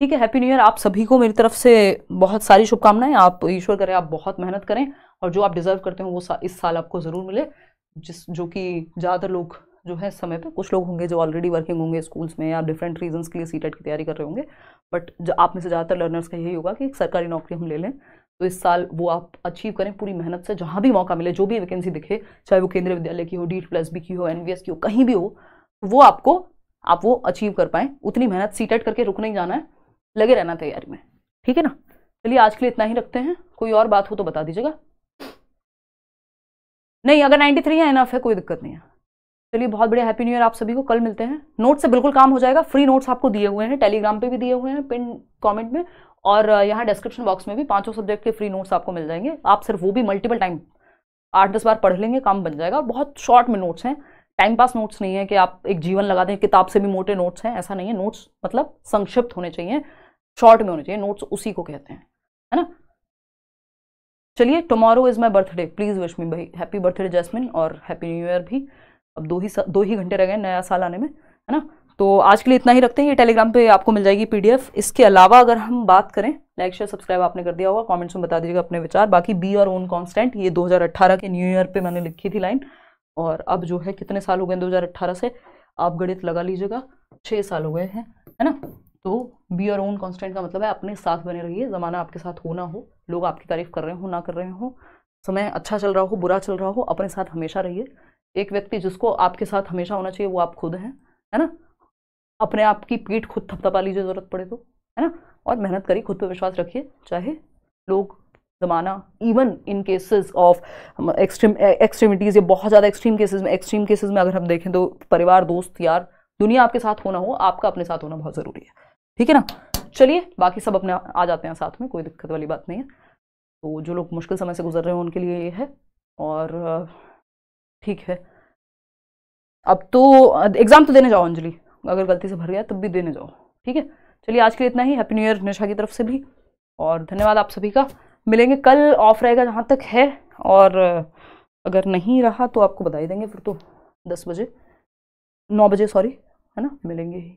ठीक है हैप्पी न्यू ईयर आप सभी को मेरी तरफ से बहुत सारी शुभकामनाएं आप ईश्वर करें आप बहुत मेहनत करें और जो आप डिजर्व करते हो वो सा, इस साल आपको ज़रूर मिले जिस जो कि ज़्यादातर लोग जो है समय पे कुछ लोग होंगे जो ऑलरेडी वर्किंग होंगे स्कूल्स में या डिफरेंट रीजन के लिए सी की तैयारी कर रहे होंगे बट आप में से ज़्यादातर लर्नर्स का यही होगा कि सरकारी नौकरी हम ले लें तो इस साल वो आप अचीव करें पूरी मेहनत से जहाँ भी मौका मिले जो भी वैकेंसी दिखे चाहे वो केंद्रीय विद्यालय की हो डी प्लस बी की हो एन की हो कहीं भी हो वो आपको आप वो अचीव कर पाएँ उतनी मेहनत सी करके रुक नहीं जाना है लगे रहना तैयारी में ठीक है ना चलिए आज के लिए इतना ही रखते हैं कोई और बात हो तो बता दीजिएगा नहीं अगर 93 थ्री है इनफ है कोई दिक्कत नहीं है चलिए बहुत बढ़िया हैप्पी न्यू ईयर आप सभी को कल मिलते हैं नोट्स से बिल्कुल काम हो जाएगा फ्री नोट्स आपको दिए हुए हैं टेलीग्राम पे भी दिए हुए हैं पिन कमेंट में और यहाँ डिस्क्रिप्शन बॉक्स में भी पांचों सब्जेक्ट के फ्री नोट्स आपको मिल जाएंगे आप सिर्फ वो भी मल्टीपल टाइम आठ दस बार पढ़ लेंगे काम बन जाएगा और बहुत शॉर्ट में नोट्स हैं टाइम पास नोट्स नहीं है कि आप एक जीवन लगा दें किताब से भी मोटे नोट्स हैं ऐसा नहीं है नोट्स मतलब संक्षिप्त होने चाहिए शॉर्ट में होने चाहिए नोट्स उसी को कहते हैं है ना चलिए tomorrow is my birthday please wish me भाई हैप्पी बर्थडे जैसमिन और हैप्पी न्यू ईयर भी अब दो ही दो ही घंटे रह गए नया साल आने में है ना तो आज के लिए इतना ही रखते हैं ये टेलीग्राम पे आपको मिल जाएगी पीडीएफ इसके अलावा अगर हम बात करें लाइक शेयर सब्सक्राइब आपने कर दिया होगा कमेंट्स में बता दीजिएगा अपने विचार बाकी बी और ओन कांस्टेंट ये 2018 के न्यू ईयर पे मैंने लिखी थी लाइन और अब जो है कितने साल हो गए 2018 से आप गणित लगा लीजिएगा छः साल हो गए हैं है ना तो बी योर ओन कॉन्स्टेंट का मतलब है अपने साथ बने रहिए ज़माना आपके साथ हो ना हो लोग आपकी तारीफ कर रहे हो ना कर रहे हो समय अच्छा चल रहा हो बुरा चल रहा हो अपने साथ हमेशा रहिए एक व्यक्ति जिसको आपके साथ हमेशा होना चाहिए वो आप खुद हैं है ना अपने आप की पीठ खुद थपथपा लीजिए ज़रूरत पड़े तो है ना और मेहनत करिए खुद पर विश्वास रखिए चाहे लोग ज़माना even in cases of extreme extremities या बहुत ज़्यादा एक्सट्रीम केसेस में एक्सट्रीम केसेस में अगर हम देखें तो परिवार दोस्त यार दुनिया आपके साथ होना हो आपका अपने साथ होना बहुत ज़रूरी है ठीक है ना चलिए बाकी सब अपने आ जाते हैं साथ में कोई दिक्कत वाली बात नहीं है तो जो लोग मुश्किल समय से गुजर रहे हैं उनके लिए ये है और ठीक है अब तो एग्ज़ाम तो देने जाओ अंजलि अगर गलती से भर गया तब भी देने जाओ ठीक है चलिए आज के लिए इतना ही हैप्पी न्यू ईयर निशा की तरफ से भी और धन्यवाद आप सभी का मिलेंगे कल ऑफ रहेगा जहाँ तक है और अगर नहीं रहा तो आपको बताई देंगे फिर तो दस बजे नौ बजे सॉरी है ना मिलेंगे ही